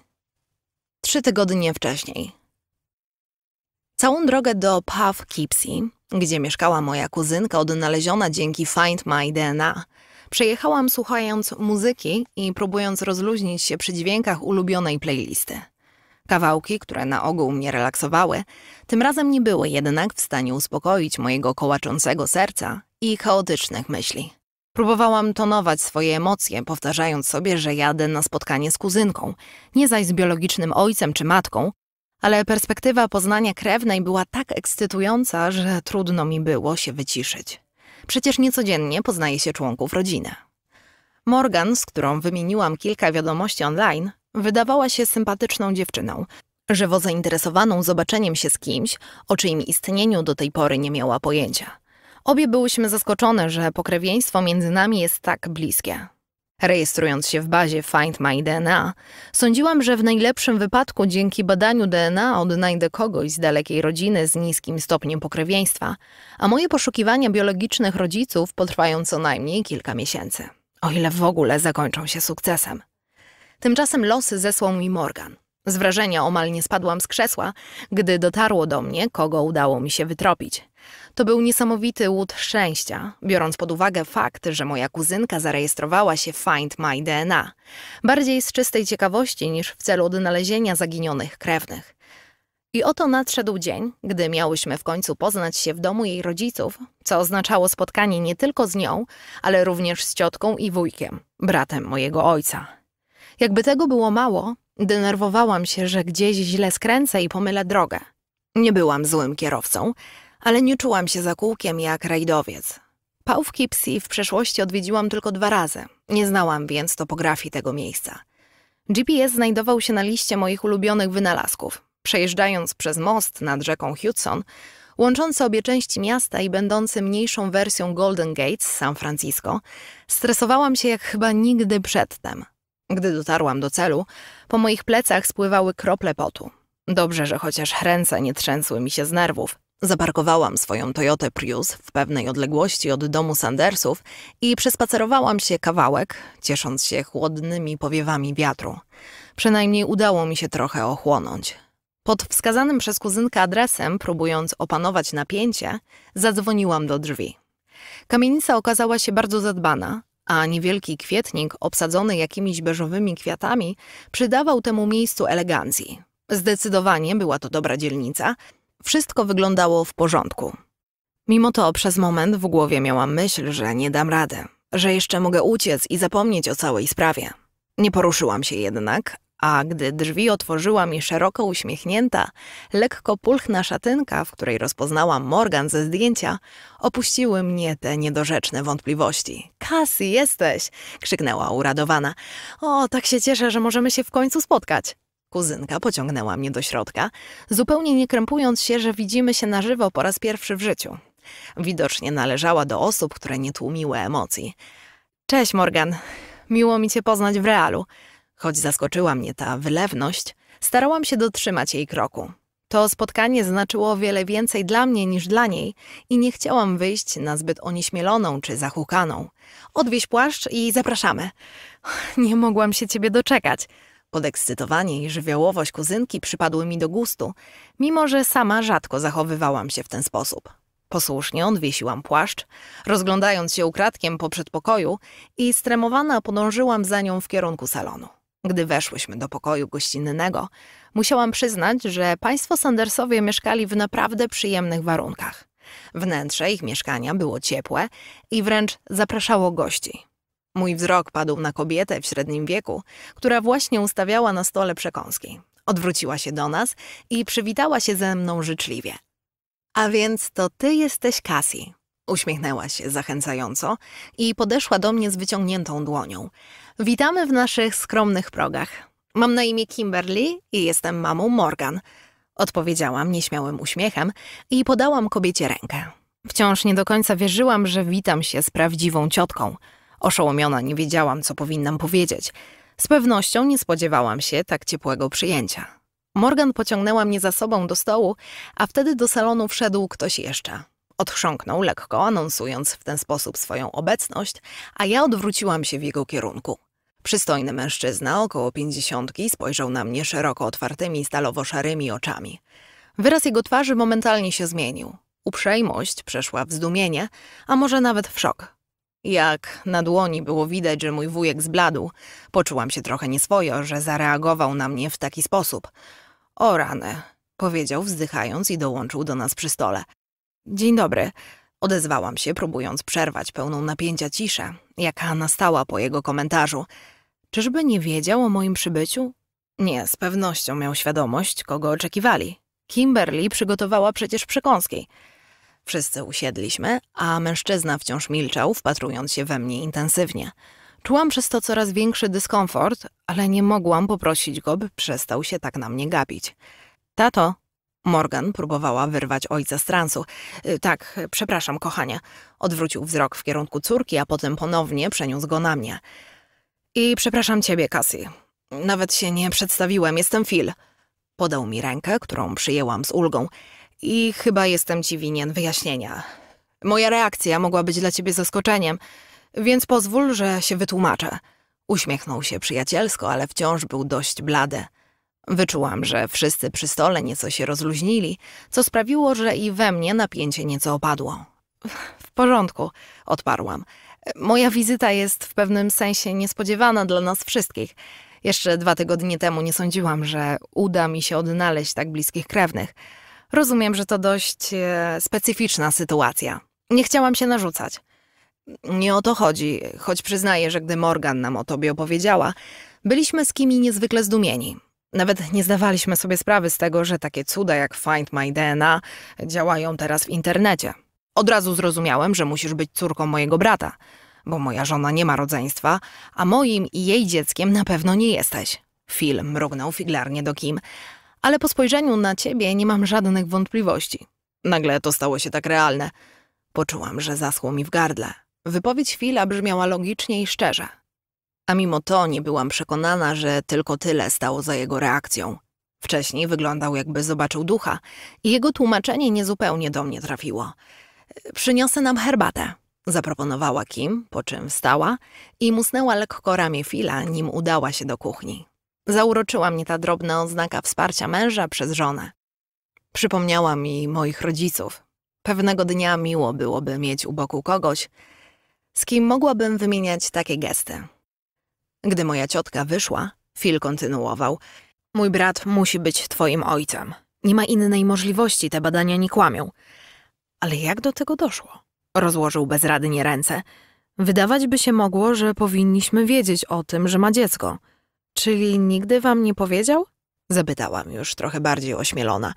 Trzy tygodnie wcześniej. Całą drogę do Puff Kipsey, gdzie mieszkała moja kuzynka odnaleziona dzięki Find My DNA, przejechałam słuchając muzyki i próbując rozluźnić się przy dźwiękach ulubionej playlisty. Kawałki, które na ogół mnie relaksowały, tym razem nie były jednak w stanie uspokoić mojego kołaczącego serca i chaotycznych myśli. Próbowałam tonować swoje emocje, powtarzając sobie, że jadę na spotkanie z kuzynką, nie zaś z biologicznym ojcem czy matką, ale perspektywa poznania krewnej była tak ekscytująca, że trudno mi było się wyciszyć. Przecież niecodziennie poznaje się członków rodziny. Morgan, z którą wymieniłam kilka wiadomości online, wydawała się sympatyczną dziewczyną, żywo zainteresowaną zobaczeniem się z kimś, o czyim istnieniu do tej pory nie miała pojęcia. Obie byłyśmy zaskoczone, że pokrewieństwo między nami jest tak bliskie. Rejestrując się w bazie Find My DNA, sądziłam, że w najlepszym wypadku dzięki badaniu DNA odnajdę kogoś z dalekiej rodziny z niskim stopniem pokrewieństwa, a moje poszukiwania biologicznych rodziców potrwają co najmniej kilka miesięcy, o ile w ogóle zakończą się sukcesem. Tymczasem losy zesłał mi Morgan. Z wrażenia omal nie spadłam z krzesła, gdy dotarło do mnie, kogo udało mi się wytropić. To był niesamowity łód szczęścia, biorąc pod uwagę fakt, że moja kuzynka zarejestrowała się Find My DNA, bardziej z czystej ciekawości niż w celu odnalezienia zaginionych krewnych. I oto nadszedł dzień, gdy miałyśmy w końcu poznać się w domu jej rodziców, co oznaczało spotkanie nie tylko z nią, ale również z ciotką i wujkiem, bratem mojego ojca. Jakby tego było mało, denerwowałam się, że gdzieś źle skręcę i pomylę drogę. Nie byłam złym kierowcą, ale nie czułam się za kółkiem jak rajdowiec. Pałówki psi w przeszłości odwiedziłam tylko dwa razy, nie znałam więc topografii tego miejsca. GPS znajdował się na liście moich ulubionych wynalazków. Przejeżdżając przez most nad rzeką Hudson, łączący obie części miasta i będący mniejszą wersją Golden Gate z San Francisco, stresowałam się jak chyba nigdy przedtem. Gdy dotarłam do celu, po moich plecach spływały krople potu. Dobrze, że chociaż ręce nie trzęsły mi się z nerwów, Zaparkowałam swoją Toyotę Prius w pewnej odległości od domu Sandersów i przespacerowałam się kawałek, ciesząc się chłodnymi powiewami wiatru. Przynajmniej udało mi się trochę ochłonąć. Pod wskazanym przez kuzynkę adresem, próbując opanować napięcie, zadzwoniłam do drzwi. Kamienica okazała się bardzo zadbana, a niewielki kwietnik obsadzony jakimiś beżowymi kwiatami przydawał temu miejscu elegancji. Zdecydowanie była to dobra dzielnica – wszystko wyglądało w porządku. Mimo to przez moment w głowie miałam myśl, że nie dam rady, że jeszcze mogę uciec i zapomnieć o całej sprawie. Nie poruszyłam się jednak, a gdy drzwi otworzyła mi szeroko uśmiechnięta, lekko pulchna szatynka, w której rozpoznałam Morgan ze zdjęcia, opuściły mnie te niedorzeczne wątpliwości. Kasi, jesteś! krzyknęła uradowana. O, tak się cieszę, że możemy się w końcu spotkać. Kuzynka pociągnęła mnie do środka, zupełnie nie krępując się, że widzimy się na żywo po raz pierwszy w życiu. Widocznie należała do osób, które nie tłumiły emocji. Cześć, Morgan. Miło mi cię poznać w realu. Choć zaskoczyła mnie ta wylewność, starałam się dotrzymać jej kroku. To spotkanie znaczyło wiele więcej dla mnie niż dla niej i nie chciałam wyjść na zbyt onieśmieloną czy zachukaną. Odwieź płaszcz i zapraszamy. Nie mogłam się ciebie doczekać, Podekscytowanie i żywiołowość kuzynki przypadły mi do gustu, mimo że sama rzadko zachowywałam się w ten sposób. Posłusznie odwiesiłam płaszcz, rozglądając się ukradkiem po przedpokoju i stremowana podążyłam za nią w kierunku salonu. Gdy weszłyśmy do pokoju gościnnego, musiałam przyznać, że państwo Sandersowie mieszkali w naprawdę przyjemnych warunkach. Wnętrze ich mieszkania było ciepłe i wręcz zapraszało gości. Mój wzrok padł na kobietę w średnim wieku, która właśnie ustawiała na stole przekąski. Odwróciła się do nas i przywitała się ze mną życzliwie. A więc to ty jesteś Cassie. Uśmiechnęła się zachęcająco i podeszła do mnie z wyciągniętą dłonią. Witamy w naszych skromnych progach. Mam na imię Kimberly i jestem mamą Morgan. Odpowiedziałam nieśmiałym uśmiechem i podałam kobiecie rękę. Wciąż nie do końca wierzyłam, że witam się z prawdziwą ciotką – Oszołomiona nie wiedziałam, co powinnam powiedzieć. Z pewnością nie spodziewałam się tak ciepłego przyjęcia. Morgan pociągnęła mnie za sobą do stołu, a wtedy do salonu wszedł ktoś jeszcze. Odchrząknął lekko, anonsując w ten sposób swoją obecność, a ja odwróciłam się w jego kierunku. Przystojny mężczyzna, około pięćdziesiątki, spojrzał na mnie szeroko otwartymi, stalowo-szarymi oczami. Wyraz jego twarzy momentalnie się zmienił. Uprzejmość przeszła w zdumienie, a może nawet w szok. Jak na dłoni było widać, że mój wujek zbladł, poczułam się trochę nieswojo, że zareagował na mnie w taki sposób. O rany, powiedział wzdychając i dołączył do nas przy stole. Dzień dobry. Odezwałam się, próbując przerwać pełną napięcia ciszę, jaka nastała po jego komentarzu. Czyżby nie wiedział o moim przybyciu? Nie, z pewnością miał świadomość, kogo oczekiwali. Kimberly przygotowała przecież przekąski. Wszyscy usiedliśmy, a mężczyzna wciąż milczał, wpatrując się we mnie intensywnie. Czułam przez to coraz większy dyskomfort, ale nie mogłam poprosić go, by przestał się tak na mnie gapić. Tato, Morgan próbowała wyrwać ojca z transu. Y, tak, przepraszam, kochanie. Odwrócił wzrok w kierunku córki, a potem ponownie przeniósł go na mnie. I przepraszam ciebie, Cassie. Nawet się nie przedstawiłem, jestem Phil. Podał mi rękę, którą przyjęłam z ulgą. I chyba jestem ci winien wyjaśnienia. Moja reakcja mogła być dla ciebie zaskoczeniem, więc pozwól, że się wytłumaczę. Uśmiechnął się przyjacielsko, ale wciąż był dość blady. Wyczułam, że wszyscy przy stole nieco się rozluźnili, co sprawiło, że i we mnie napięcie nieco opadło. W porządku, odparłam. Moja wizyta jest w pewnym sensie niespodziewana dla nas wszystkich. Jeszcze dwa tygodnie temu nie sądziłam, że uda mi się odnaleźć tak bliskich krewnych. Rozumiem, że to dość e, specyficzna sytuacja. Nie chciałam się narzucać. Nie o to chodzi, choć przyznaję, że gdy Morgan nam o tobie opowiedziała, byliśmy z kimi niezwykle zdumieni. Nawet nie zdawaliśmy sobie sprawy z tego, że takie cuda jak Find My DNA działają teraz w internecie. Od razu zrozumiałem, że musisz być córką mojego brata, bo moja żona nie ma rodzeństwa, a moim i jej dzieckiem na pewno nie jesteś. Film mrugnął figlarnie do Kim, ale po spojrzeniu na ciebie nie mam żadnych wątpliwości. Nagle to stało się tak realne. Poczułam, że zaschło mi w gardle. Wypowiedź Fila brzmiała logicznie i szczerze. A mimo to nie byłam przekonana, że tylko tyle stało za jego reakcją. Wcześniej wyglądał jakby zobaczył ducha i jego tłumaczenie niezupełnie do mnie trafiło. Przyniosę nam herbatę, zaproponowała Kim, po czym wstała i musnęła lekko ramię Fila, nim udała się do kuchni. Zauroczyła mnie ta drobna oznaka wsparcia męża przez żonę. Przypomniała mi moich rodziców. Pewnego dnia miło byłoby mieć u boku kogoś, z kim mogłabym wymieniać takie gesty. Gdy moja ciotka wyszła, Phil kontynuował: Mój brat musi być twoim ojcem. Nie ma innej możliwości, te badania nie kłamią. Ale jak do tego doszło? Rozłożył bezradnie ręce. Wydawać by się mogło, że powinniśmy wiedzieć o tym, że ma dziecko. Czyli nigdy wam nie powiedział? Zapytałam już trochę bardziej ośmielona.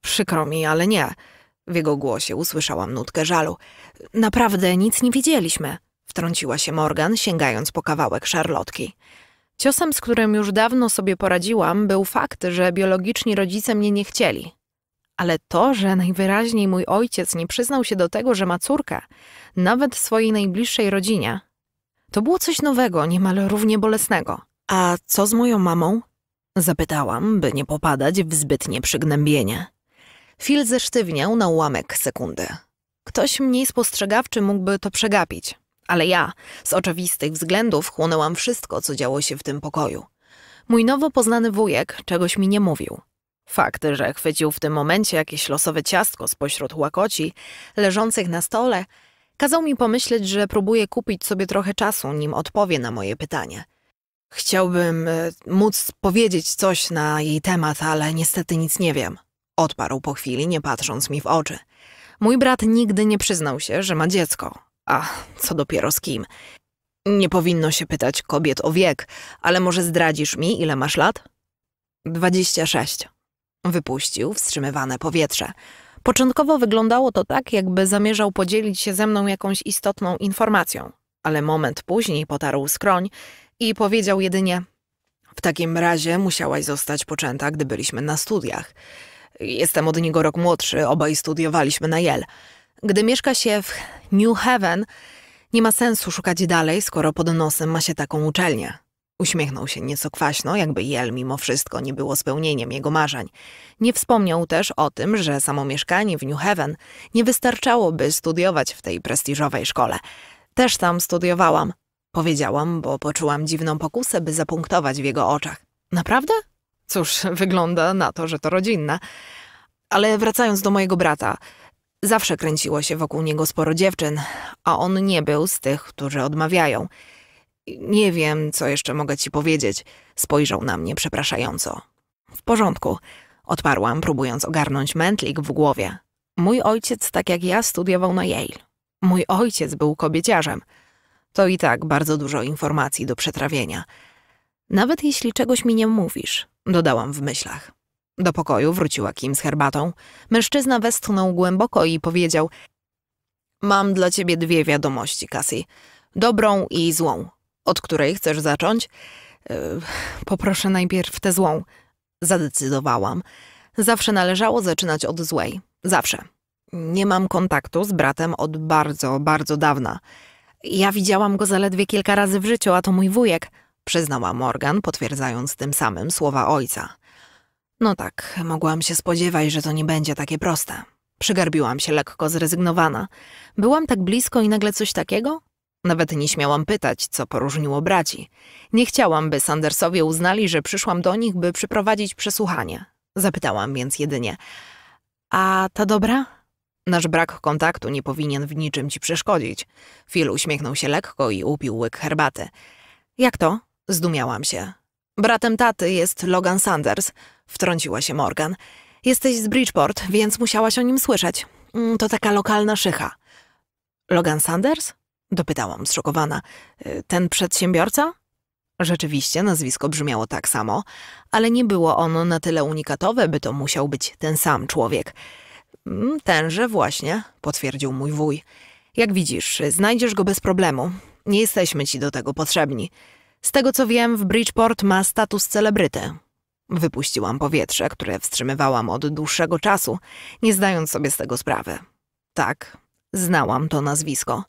Przykro mi, ale nie. W jego głosie usłyszałam nutkę żalu. Naprawdę nic nie widzieliśmy, wtrąciła się Morgan, sięgając po kawałek szarlotki. Ciosem, z którym już dawno sobie poradziłam, był fakt, że biologiczni rodzice mnie nie chcieli. Ale to, że najwyraźniej mój ojciec nie przyznał się do tego, że ma córkę, nawet swojej najbliższej rodzinie, to było coś nowego, niemal równie bolesnego. A co z moją mamą? Zapytałam, by nie popadać w zbytnie przygnębienie. Phil zesztywniał na ułamek sekundy. Ktoś mniej spostrzegawczy mógłby to przegapić, ale ja z oczywistych względów chłonęłam wszystko, co działo się w tym pokoju. Mój nowo poznany wujek czegoś mi nie mówił. Fakt, że chwycił w tym momencie jakieś losowe ciastko spośród łakoci leżących na stole, kazał mi pomyśleć, że próbuje kupić sobie trochę czasu, nim odpowie na moje pytanie – Chciałbym e, móc powiedzieć coś na jej temat, ale niestety nic nie wiem. Odparł po chwili, nie patrząc mi w oczy. Mój brat nigdy nie przyznał się, że ma dziecko. A co dopiero z kim? Nie powinno się pytać kobiet o wiek, ale może zdradzisz mi, ile masz lat? Dwadzieścia sześć. Wypuścił wstrzymywane powietrze. Początkowo wyglądało to tak, jakby zamierzał podzielić się ze mną jakąś istotną informacją, ale moment później potarł skroń i powiedział jedynie: W takim razie musiałaś zostać poczęta, gdy byliśmy na studiach. Jestem od niego rok młodszy, obaj studiowaliśmy na Yale. Gdy mieszka się w New Haven, nie ma sensu szukać dalej, skoro pod nosem ma się taką uczelnię. Uśmiechnął się nieco kwaśno, jakby Jel mimo wszystko nie było spełnieniem jego marzeń. Nie wspomniał też o tym, że samo mieszkanie w New Haven nie wystarczałoby studiować w tej prestiżowej szkole. Też tam studiowałam, Powiedziałam, bo poczułam dziwną pokusę, by zapunktować w jego oczach. Naprawdę? Cóż, *laughs* wygląda na to, że to rodzinna. Ale wracając do mojego brata, zawsze kręciło się wokół niego sporo dziewczyn, a on nie był z tych, którzy odmawiają. Nie wiem, co jeszcze mogę ci powiedzieć. Spojrzał na mnie przepraszająco. W porządku, odparłam, próbując ogarnąć mętlik w głowie. Mój ojciec, tak jak ja, studiował na Yale. Mój ojciec był kobieciarzem. To i tak bardzo dużo informacji do przetrawienia. Nawet jeśli czegoś mi nie mówisz, dodałam w myślach. Do pokoju wróciła Kim z herbatą. Mężczyzna westchnął głęboko i powiedział: Mam dla ciebie dwie wiadomości, Cassie. Dobrą i złą. Od której chcesz zacząć? Yy, poproszę najpierw tę złą. Zadecydowałam. Zawsze należało zaczynać od złej. Zawsze. Nie mam kontaktu z bratem od bardzo, bardzo dawna. Ja widziałam go zaledwie kilka razy w życiu, a to mój wujek, przyznała Morgan, potwierdzając tym samym słowa ojca. No tak, mogłam się spodziewać, że to nie będzie takie proste. Przygarbiłam się lekko zrezygnowana. Byłam tak blisko i nagle coś takiego? Nawet nie śmiałam pytać, co poróżniło braci. Nie chciałam, by Sandersowie uznali, że przyszłam do nich, by przyprowadzić przesłuchanie. Zapytałam więc jedynie. A ta dobra? Nasz brak kontaktu nie powinien w niczym ci przeszkodzić. Phil uśmiechnął się lekko i upił łyk herbaty. Jak to? Zdumiałam się. Bratem taty jest Logan Sanders, wtrąciła się Morgan. Jesteś z Bridgeport, więc musiałaś o nim słyszeć. Mm, to taka lokalna szycha. Logan Sanders? Dopytałam zszokowana. Y, ten przedsiębiorca? Rzeczywiście nazwisko brzmiało tak samo, ale nie było ono na tyle unikatowe, by to musiał być ten sam człowiek. Mm, tenże właśnie, potwierdził mój wuj. Jak widzisz, znajdziesz go bez problemu. Nie jesteśmy ci do tego potrzebni. Z tego co wiem, w Bridgeport ma status celebryty. Wypuściłam powietrze, które wstrzymywałam od dłuższego czasu, nie zdając sobie z tego sprawy. Tak, znałam to nazwisko.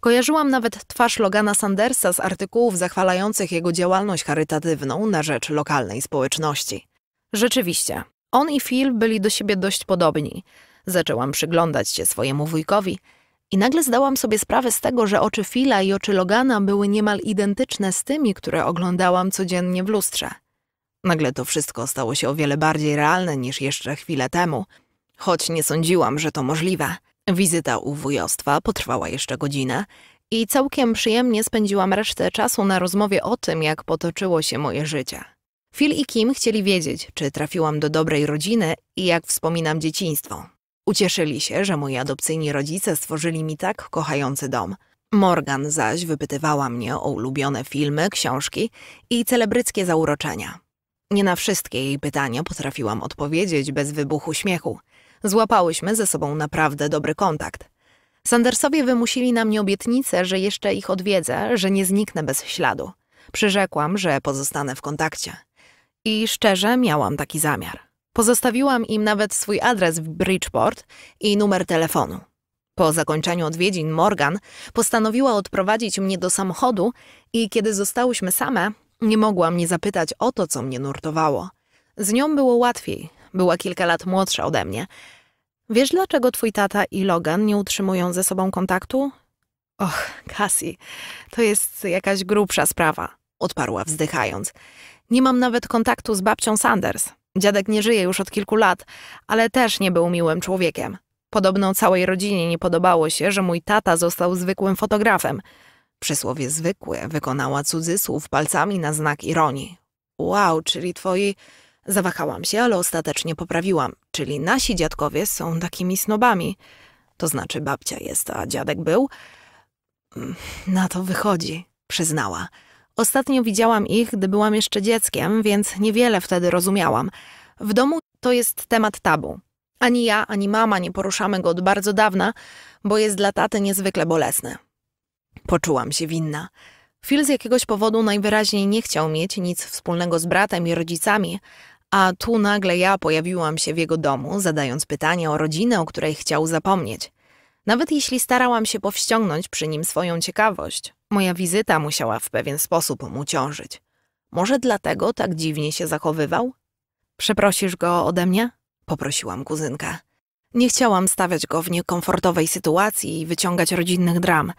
Kojarzyłam nawet twarz Logana Sandersa z artykułów zachwalających jego działalność charytatywną na rzecz lokalnej społeczności. Rzeczywiście, on i Phil byli do siebie dość podobni. Zaczęłam przyglądać się swojemu wujkowi i nagle zdałam sobie sprawę z tego, że oczy Fila i oczy Logana były niemal identyczne z tymi, które oglądałam codziennie w lustrze. Nagle to wszystko stało się o wiele bardziej realne niż jeszcze chwilę temu, choć nie sądziłam, że to możliwe. Wizyta u wujostwa potrwała jeszcze godzinę i całkiem przyjemnie spędziłam resztę czasu na rozmowie o tym, jak potoczyło się moje życie. Phil i Kim chcieli wiedzieć, czy trafiłam do dobrej rodziny i jak wspominam dzieciństwo. Ucieszyli się, że moi adopcyjni rodzice stworzyli mi tak kochający dom. Morgan zaś wypytywała mnie o ulubione filmy, książki i celebryckie zauroczenia. Nie na wszystkie jej pytania potrafiłam odpowiedzieć bez wybuchu śmiechu. Złapałyśmy ze sobą naprawdę dobry kontakt. Sandersowie wymusili na mnie obietnicę, że jeszcze ich odwiedzę, że nie zniknę bez śladu. Przyrzekłam, że pozostanę w kontakcie. I szczerze miałam taki zamiar. Pozostawiłam im nawet swój adres w Bridgeport i numer telefonu. Po zakończeniu odwiedzin Morgan postanowiła odprowadzić mnie do samochodu i kiedy zostałyśmy same, nie mogłam nie zapytać o to, co mnie nurtowało. Z nią było łatwiej, była kilka lat młodsza ode mnie. Wiesz, dlaczego twój tata i Logan nie utrzymują ze sobą kontaktu? Och, Cassie, to jest jakaś grubsza sprawa, odparła wzdychając. Nie mam nawet kontaktu z babcią Sanders. Dziadek nie żyje już od kilku lat, ale też nie był miłym człowiekiem. Podobno całej rodzinie nie podobało się, że mój tata został zwykłym fotografem. Przysłowie zwykłe wykonała cudzysłów palcami na znak ironii. Wow, czyli twoi... Zawahałam się, ale ostatecznie poprawiłam. Czyli nasi dziadkowie są takimi snobami. To znaczy babcia jest, a dziadek był? Mm, na to wychodzi, przyznała. Ostatnio widziałam ich, gdy byłam jeszcze dzieckiem, więc niewiele wtedy rozumiałam. W domu to jest temat tabu. Ani ja, ani mama nie poruszamy go od bardzo dawna, bo jest dla taty niezwykle bolesny. Poczułam się winna. Phil z jakiegoś powodu najwyraźniej nie chciał mieć nic wspólnego z bratem i rodzicami, a tu nagle ja pojawiłam się w jego domu, zadając pytania o rodzinę, o której chciał zapomnieć. Nawet jeśli starałam się powściągnąć przy nim swoją ciekawość, Moja wizyta musiała w pewien sposób mu ciążyć. Może dlatego tak dziwnie się zachowywał? Przeprosisz go ode mnie? Poprosiłam kuzynkę. Nie chciałam stawiać go w niekomfortowej sytuacji i wyciągać rodzinnych dram.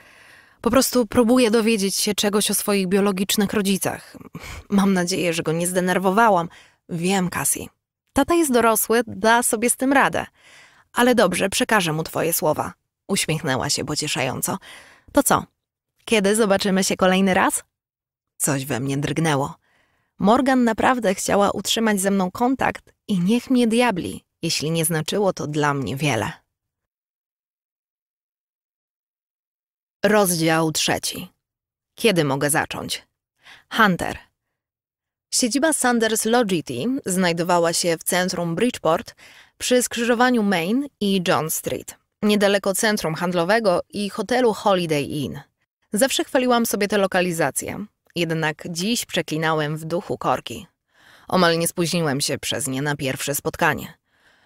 Po prostu próbuję dowiedzieć się czegoś o swoich biologicznych rodzicach. Mam nadzieję, że go nie zdenerwowałam. Wiem, Cassie. Tata jest dorosły, da sobie z tym radę. Ale dobrze, przekażę mu twoje słowa. Uśmiechnęła się pocieszająco. To co, kiedy zobaczymy się kolejny raz? Coś we mnie drgnęło. Morgan naprawdę chciała utrzymać ze mną kontakt i niech mnie diabli, jeśli nie znaczyło to dla mnie wiele. Rozdział trzeci. Kiedy mogę zacząć? Hunter. Siedziba Sanders Logity znajdowała się w centrum Bridgeport przy skrzyżowaniu Main i John Street, niedaleko centrum handlowego i hotelu Holiday Inn. Zawsze chwaliłam sobie te lokalizacje, jednak dziś przeklinałem w duchu korki. Omal nie spóźniłem się przez nie na pierwsze spotkanie.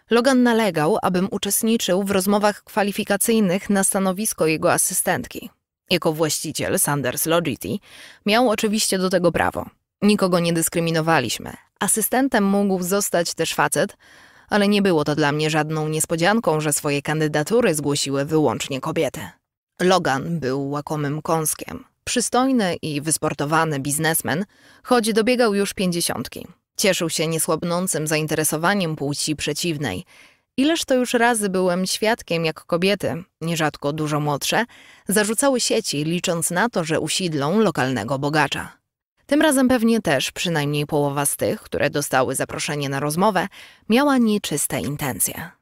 Logan nalegał, abym uczestniczył w rozmowach kwalifikacyjnych na stanowisko jego asystentki. Jako właściciel Sanders Logity miał oczywiście do tego prawo. Nikogo nie dyskryminowaliśmy. Asystentem mógł zostać też facet, ale nie było to dla mnie żadną niespodzianką, że swoje kandydatury zgłosiły wyłącznie kobiety. Logan był łakomym kąskiem. Przystojny i wysportowany biznesmen, choć dobiegał już pięćdziesiątki. Cieszył się niesłabnącym zainteresowaniem płci przeciwnej. Ileż to już razy byłem świadkiem, jak kobiety, nierzadko dużo młodsze, zarzucały sieci, licząc na to, że usidlą lokalnego bogacza. Tym razem pewnie też przynajmniej połowa z tych, które dostały zaproszenie na rozmowę, miała nieczyste intencje.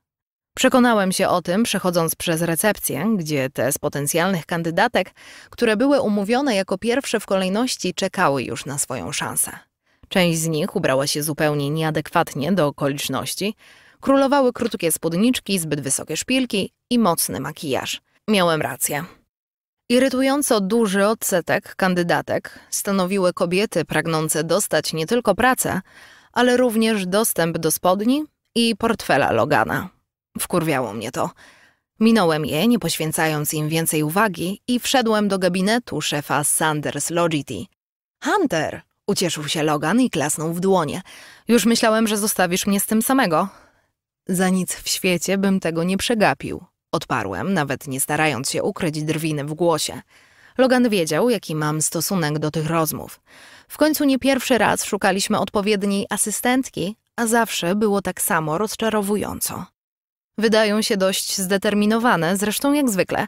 Przekonałem się o tym, przechodząc przez recepcję, gdzie te z potencjalnych kandydatek, które były umówione jako pierwsze w kolejności, czekały już na swoją szansę. Część z nich ubrała się zupełnie nieadekwatnie do okoliczności. Królowały krótkie spódniczki, zbyt wysokie szpilki i mocny makijaż. Miałem rację. Irytująco duży odsetek kandydatek stanowiły kobiety pragnące dostać nie tylko pracę, ale również dostęp do spodni i portfela Logana. Wkurwiało mnie to. Minąłem je, nie poświęcając im więcej uwagi i wszedłem do gabinetu szefa Sanders Logity. Hunter! Ucieszył się Logan i klasnął w dłonie. Już myślałem, że zostawisz mnie z tym samego. Za nic w świecie bym tego nie przegapił. Odparłem, nawet nie starając się ukryć drwiny w głosie. Logan wiedział, jaki mam stosunek do tych rozmów. W końcu nie pierwszy raz szukaliśmy odpowiedniej asystentki, a zawsze było tak samo rozczarowująco. Wydają się dość zdeterminowane, zresztą jak zwykle.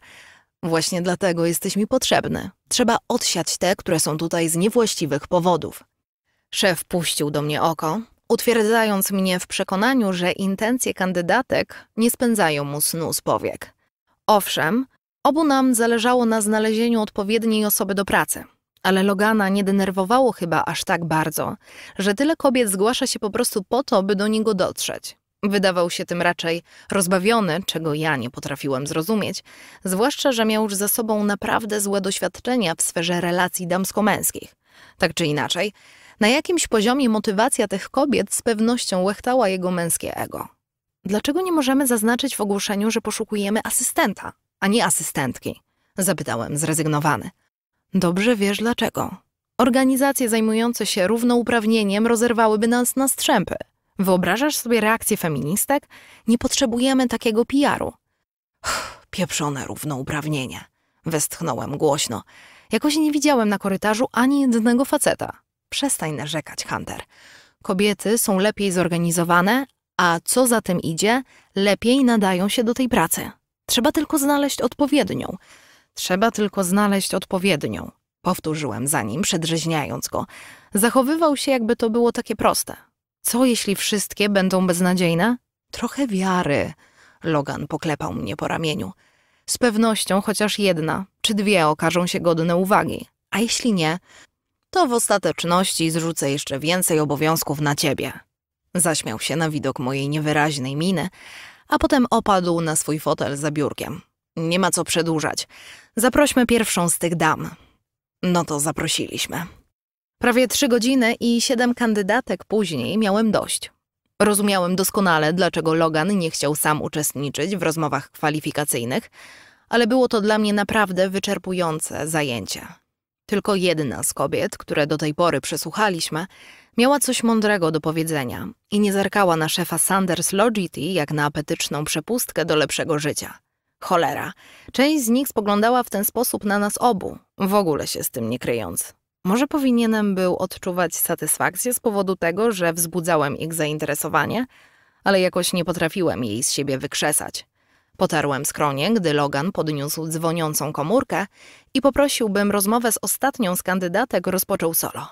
Właśnie dlatego jesteś mi potrzebny. Trzeba odsiać te, które są tutaj z niewłaściwych powodów. Szef puścił do mnie oko, utwierdzając mnie w przekonaniu, że intencje kandydatek nie spędzają mu snu z powiek. Owszem, obu nam zależało na znalezieniu odpowiedniej osoby do pracy, ale Logana nie denerwowało chyba aż tak bardzo, że tyle kobiet zgłasza się po prostu po to, by do niego dotrzeć. Wydawał się tym raczej rozbawiony, czego ja nie potrafiłem zrozumieć, zwłaszcza, że miał już za sobą naprawdę złe doświadczenia w sferze relacji damsko-męskich. Tak czy inaczej, na jakimś poziomie motywacja tych kobiet z pewnością łechtała jego męskie ego. Dlaczego nie możemy zaznaczyć w ogłoszeniu, że poszukujemy asystenta, a nie asystentki? Zapytałem zrezygnowany. Dobrze wiesz dlaczego. Organizacje zajmujące się równouprawnieniem rozerwałyby nas na strzępy – Wyobrażasz sobie reakcję feministek? Nie potrzebujemy takiego PR-u. *sighs* Pieprzone równouprawnienie. Westchnąłem głośno. Jakoś nie widziałem na korytarzu ani jednego faceta. Przestań narzekać, Hunter. Kobiety są lepiej zorganizowane, a co za tym idzie, lepiej nadają się do tej pracy. Trzeba tylko znaleźć odpowiednią. Trzeba tylko znaleźć odpowiednią. Powtórzyłem za nim, przedrzeźniając go. Zachowywał się, jakby to było takie proste. Co jeśli wszystkie będą beznadziejne? Trochę wiary. Logan poklepał mnie po ramieniu. Z pewnością chociaż jedna czy dwie okażą się godne uwagi. A jeśli nie, to w ostateczności zrzucę jeszcze więcej obowiązków na ciebie. Zaśmiał się na widok mojej niewyraźnej miny, a potem opadł na swój fotel za biurkiem. Nie ma co przedłużać. Zaprośmy pierwszą z tych dam. No to zaprosiliśmy. Prawie trzy godziny i siedem kandydatek później miałem dość. Rozumiałem doskonale, dlaczego Logan nie chciał sam uczestniczyć w rozmowach kwalifikacyjnych, ale było to dla mnie naprawdę wyczerpujące zajęcie. Tylko jedna z kobiet, które do tej pory przesłuchaliśmy, miała coś mądrego do powiedzenia i nie zerkała na szefa Sanders Logity jak na apetyczną przepustkę do lepszego życia. Cholera, część z nich spoglądała w ten sposób na nas obu, w ogóle się z tym nie kryjąc. Może powinienem był odczuwać satysfakcję z powodu tego, że wzbudzałem ich zainteresowanie, ale jakoś nie potrafiłem jej z siebie wykrzesać. Potarłem skronie, gdy Logan podniósł dzwoniącą komórkę i poprosił, bym rozmowę z ostatnią z kandydatek rozpoczął solo.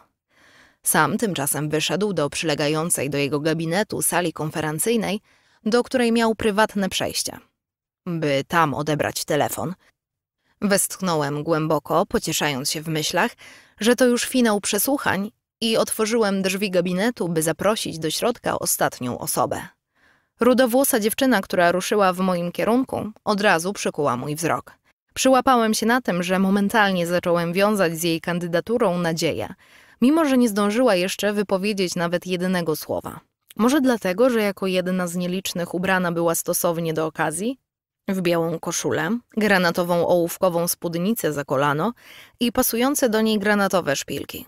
Sam tymczasem wyszedł do przylegającej do jego gabinetu sali konferencyjnej, do której miał prywatne przejście, by tam odebrać telefon. Westchnąłem głęboko, pocieszając się w myślach, że to już finał przesłuchań i otworzyłem drzwi gabinetu, by zaprosić do środka ostatnią osobę. Rudowłosa dziewczyna, która ruszyła w moim kierunku, od razu przykuła mój wzrok. Przyłapałem się na tym, że momentalnie zacząłem wiązać z jej kandydaturą nadzieję, mimo że nie zdążyła jeszcze wypowiedzieć nawet jedynego słowa. Może dlatego, że jako jedna z nielicznych ubrana była stosownie do okazji? w białą koszulę, granatową ołówkową spódnicę za kolano i pasujące do niej granatowe szpilki.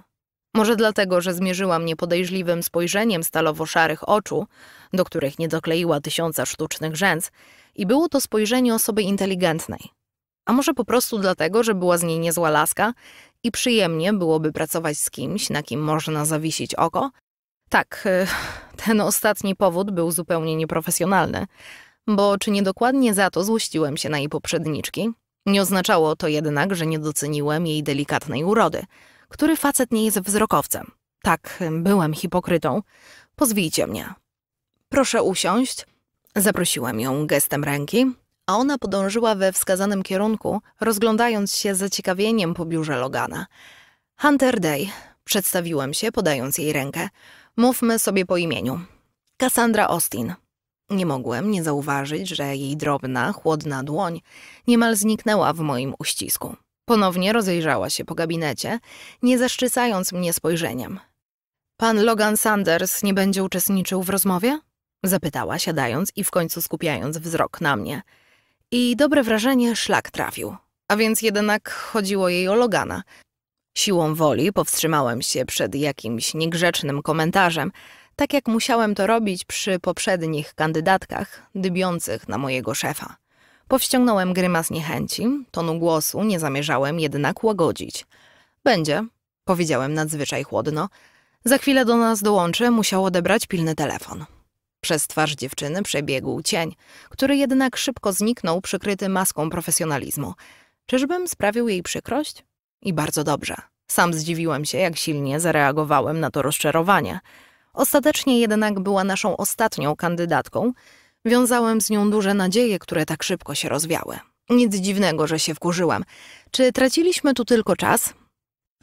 Może dlatego, że zmierzyła mnie podejrzliwym spojrzeniem stalowo-szarych oczu, do których nie dokleiła tysiąca sztucznych rzęs, i było to spojrzenie osoby inteligentnej. A może po prostu dlatego, że była z niej niezła laska i przyjemnie byłoby pracować z kimś, na kim można zawiesić oko? Tak, e, ten ostatni powód był zupełnie nieprofesjonalny, bo czy niedokładnie za to złościłem się na jej poprzedniczki? Nie oznaczało to jednak, że nie doceniłem jej delikatnej urody. Który facet nie jest wzrokowcem? Tak, byłem hipokrytą. Pozwijcie mnie. Proszę usiąść. Zaprosiłem ją gestem ręki, a ona podążyła we wskazanym kierunku, rozglądając się z zaciekawieniem po biurze Logana. Hunter Day. Przedstawiłem się, podając jej rękę. Mówmy sobie po imieniu. Cassandra Austin. Nie mogłem nie zauważyć, że jej drobna, chłodna dłoń niemal zniknęła w moim uścisku. Ponownie rozejrzała się po gabinecie, nie zaszczycając mnie spojrzeniem. Pan Logan Sanders nie będzie uczestniczył w rozmowie? Zapytała, siadając i w końcu skupiając wzrok na mnie. I dobre wrażenie szlak trafił. A więc jednak chodziło jej o Logana. Siłą woli powstrzymałem się przed jakimś niegrzecznym komentarzem, tak jak musiałem to robić przy poprzednich kandydatkach dybiących na mojego szefa. Powściągnąłem grymas niechęci, tonu głosu nie zamierzałem jednak łagodzić. Będzie, powiedziałem nadzwyczaj chłodno. Za chwilę do nas dołączy, musiał odebrać pilny telefon. Przez twarz dziewczyny przebiegł cień, który jednak szybko zniknął, przykryty maską profesjonalizmu. Czyżbym sprawił jej przykrość? I bardzo dobrze. Sam zdziwiłem się, jak silnie zareagowałem na to rozczarowanie. Ostatecznie jednak była naszą ostatnią kandydatką. Wiązałem z nią duże nadzieje, które tak szybko się rozwiały. Nic dziwnego, że się wkurzyłam. Czy traciliśmy tu tylko czas?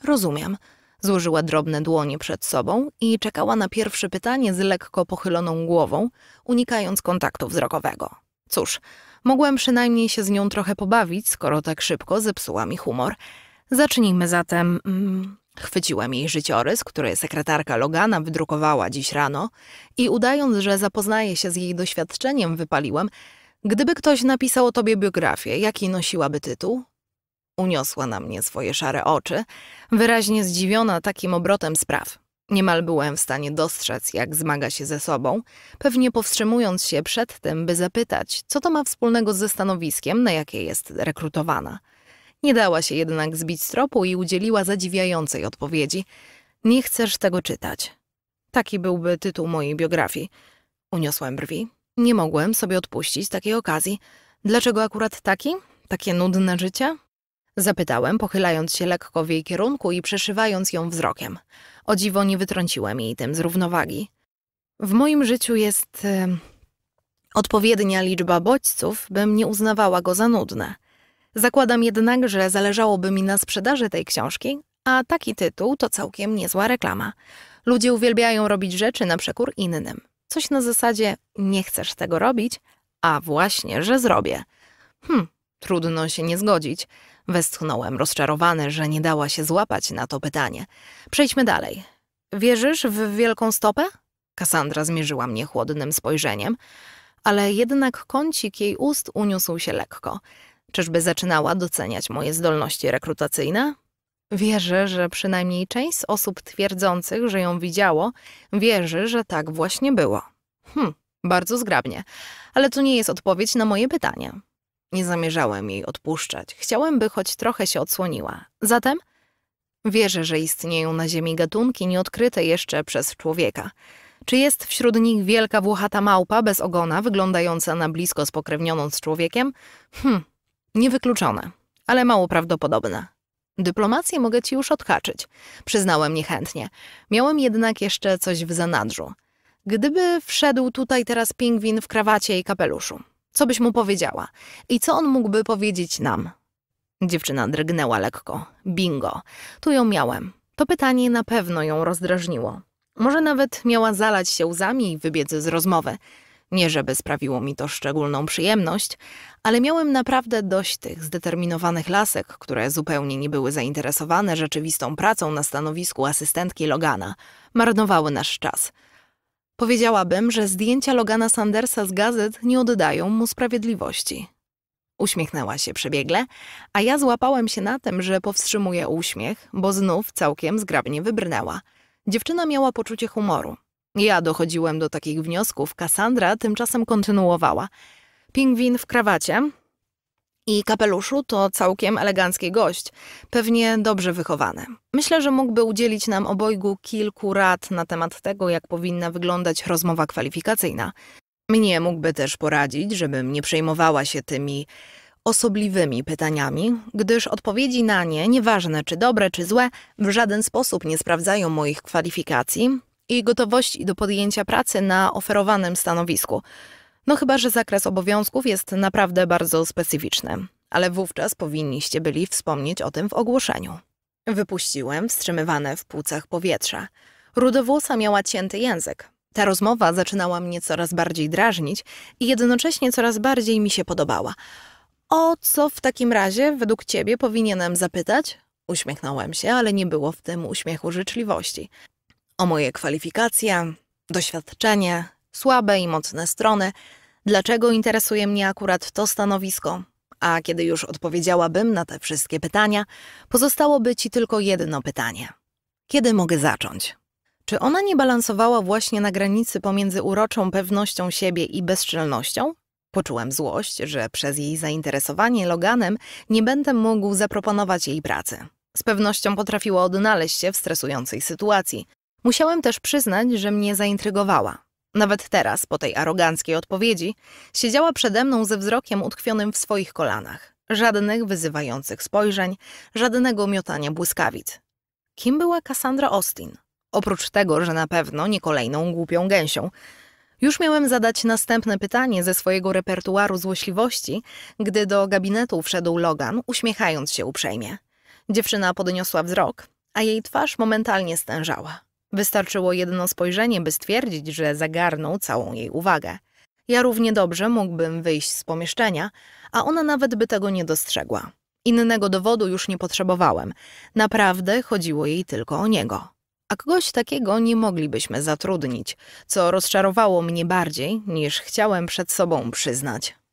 Rozumiem. Złożyła drobne dłonie przed sobą i czekała na pierwsze pytanie z lekko pochyloną głową, unikając kontaktu wzrokowego. Cóż, mogłem przynajmniej się z nią trochę pobawić, skoro tak szybko zepsuła mi humor. Zacznijmy zatem. Mm, Chwyciłem jej życiorys, który sekretarka Logana wydrukowała dziś rano i udając, że zapoznaję się z jej doświadczeniem, wypaliłem, gdyby ktoś napisał o tobie biografię, jaki nosiłaby tytuł? Uniosła na mnie swoje szare oczy, wyraźnie zdziwiona takim obrotem spraw. Niemal byłem w stanie dostrzec, jak zmaga się ze sobą, pewnie powstrzymując się przed tym, by zapytać, co to ma wspólnego ze stanowiskiem, na jakie jest rekrutowana – nie dała się jednak zbić stropu i udzieliła zadziwiającej odpowiedzi. Nie chcesz tego czytać. Taki byłby tytuł mojej biografii. Uniosłem brwi. Nie mogłem sobie odpuścić takiej okazji. Dlaczego akurat taki? Takie nudne życie? Zapytałem, pochylając się lekko w jej kierunku i przeszywając ją wzrokiem. O dziwo nie wytrąciłem jej tym z równowagi. W moim życiu jest... Odpowiednia liczba bodźców, bym nie uznawała go za nudne. Zakładam jednak, że zależałoby mi na sprzedaży tej książki, a taki tytuł to całkiem niezła reklama. Ludzie uwielbiają robić rzeczy na przekór innym. Coś na zasadzie nie chcesz tego robić, a właśnie, że zrobię. Hm, trudno się nie zgodzić. Westchnąłem rozczarowany, że nie dała się złapać na to pytanie. Przejdźmy dalej. Wierzysz w wielką stopę? Kassandra zmierzyła mnie chłodnym spojrzeniem, ale jednak kącik jej ust uniósł się lekko. Czyżby zaczynała doceniać moje zdolności rekrutacyjne? Wierzę, że przynajmniej część z osób twierdzących, że ją widziało, wierzy, że tak właśnie było. Hm, bardzo zgrabnie, ale to nie jest odpowiedź na moje pytanie. Nie zamierzałem jej odpuszczać. Chciałem, by choć trochę się odsłoniła. Zatem wierzę, że istnieją na Ziemi gatunki nieodkryte jeszcze przez człowieka. Czy jest wśród nich wielka włochata małpa bez ogona, wyglądająca na blisko spokrewnioną z człowiekiem? Hm, Niewykluczone, ale mało prawdopodobne. Dyplomację mogę ci już odhaczyć, przyznałem niechętnie. Miałem jednak jeszcze coś w zanadrzu. Gdyby wszedł tutaj teraz pingwin w krawacie i kapeluszu, co byś mu powiedziała? I co on mógłby powiedzieć nam? Dziewczyna drgnęła lekko. Bingo. Tu ją miałem. To pytanie na pewno ją rozdrażniło. Może nawet miała zalać się łzami i wybiec z rozmowy. Nie żeby sprawiło mi to szczególną przyjemność, ale miałem naprawdę dość tych zdeterminowanych lasek, które zupełnie nie były zainteresowane rzeczywistą pracą na stanowisku asystentki Logana. Marnowały nasz czas. Powiedziałabym, że zdjęcia Logana Sandersa z gazet nie oddają mu sprawiedliwości. Uśmiechnęła się przebiegle, a ja złapałem się na tym, że powstrzymuje uśmiech, bo znów całkiem zgrabnie wybrnęła. Dziewczyna miała poczucie humoru, ja dochodziłem do takich wniosków, Kassandra tymczasem kontynuowała. Pingwin w krawacie i kapeluszu to całkiem elegancki gość, pewnie dobrze wychowany. Myślę, że mógłby udzielić nam obojgu kilku rad na temat tego, jak powinna wyglądać rozmowa kwalifikacyjna. Mnie mógłby też poradzić, żebym nie przejmowała się tymi osobliwymi pytaniami, gdyż odpowiedzi na nie, nieważne czy dobre czy złe, w żaden sposób nie sprawdzają moich kwalifikacji, i gotowości do podjęcia pracy na oferowanym stanowisku. No chyba, że zakres obowiązków jest naprawdę bardzo specyficzny, ale wówczas powinniście byli wspomnieć o tym w ogłoszeniu. Wypuściłem wstrzymywane w płucach powietrza. Rudowłosa miała cięty język. Ta rozmowa zaczynała mnie coraz bardziej drażnić i jednocześnie coraz bardziej mi się podobała. O co w takim razie według ciebie powinienem zapytać? Uśmiechnąłem się, ale nie było w tym uśmiechu życzliwości o moje kwalifikacje, doświadczenie, słabe i mocne strony, dlaczego interesuje mnie akurat to stanowisko, a kiedy już odpowiedziałabym na te wszystkie pytania, pozostałoby ci tylko jedno pytanie. Kiedy mogę zacząć? Czy ona nie balansowała właśnie na granicy pomiędzy uroczą pewnością siebie i bezczelnością? Poczułem złość, że przez jej zainteresowanie Loganem nie będę mógł zaproponować jej pracy. Z pewnością potrafiła odnaleźć się w stresującej sytuacji, Musiałem też przyznać, że mnie zaintrygowała. Nawet teraz, po tej aroganckiej odpowiedzi, siedziała przede mną ze wzrokiem utkwionym w swoich kolanach. Żadnych wyzywających spojrzeń, żadnego miotania błyskawic. Kim była Cassandra Austin? Oprócz tego, że na pewno nie kolejną głupią gęsią. Już miałem zadać następne pytanie ze swojego repertuaru złośliwości, gdy do gabinetu wszedł Logan, uśmiechając się uprzejmie. Dziewczyna podniosła wzrok, a jej twarz momentalnie stężała. Wystarczyło jedno spojrzenie, by stwierdzić, że zagarnął całą jej uwagę. Ja równie dobrze mógłbym wyjść z pomieszczenia, a ona nawet by tego nie dostrzegła. Innego dowodu już nie potrzebowałem. Naprawdę chodziło jej tylko o niego. A kogoś takiego nie moglibyśmy zatrudnić, co rozczarowało mnie bardziej niż chciałem przed sobą przyznać.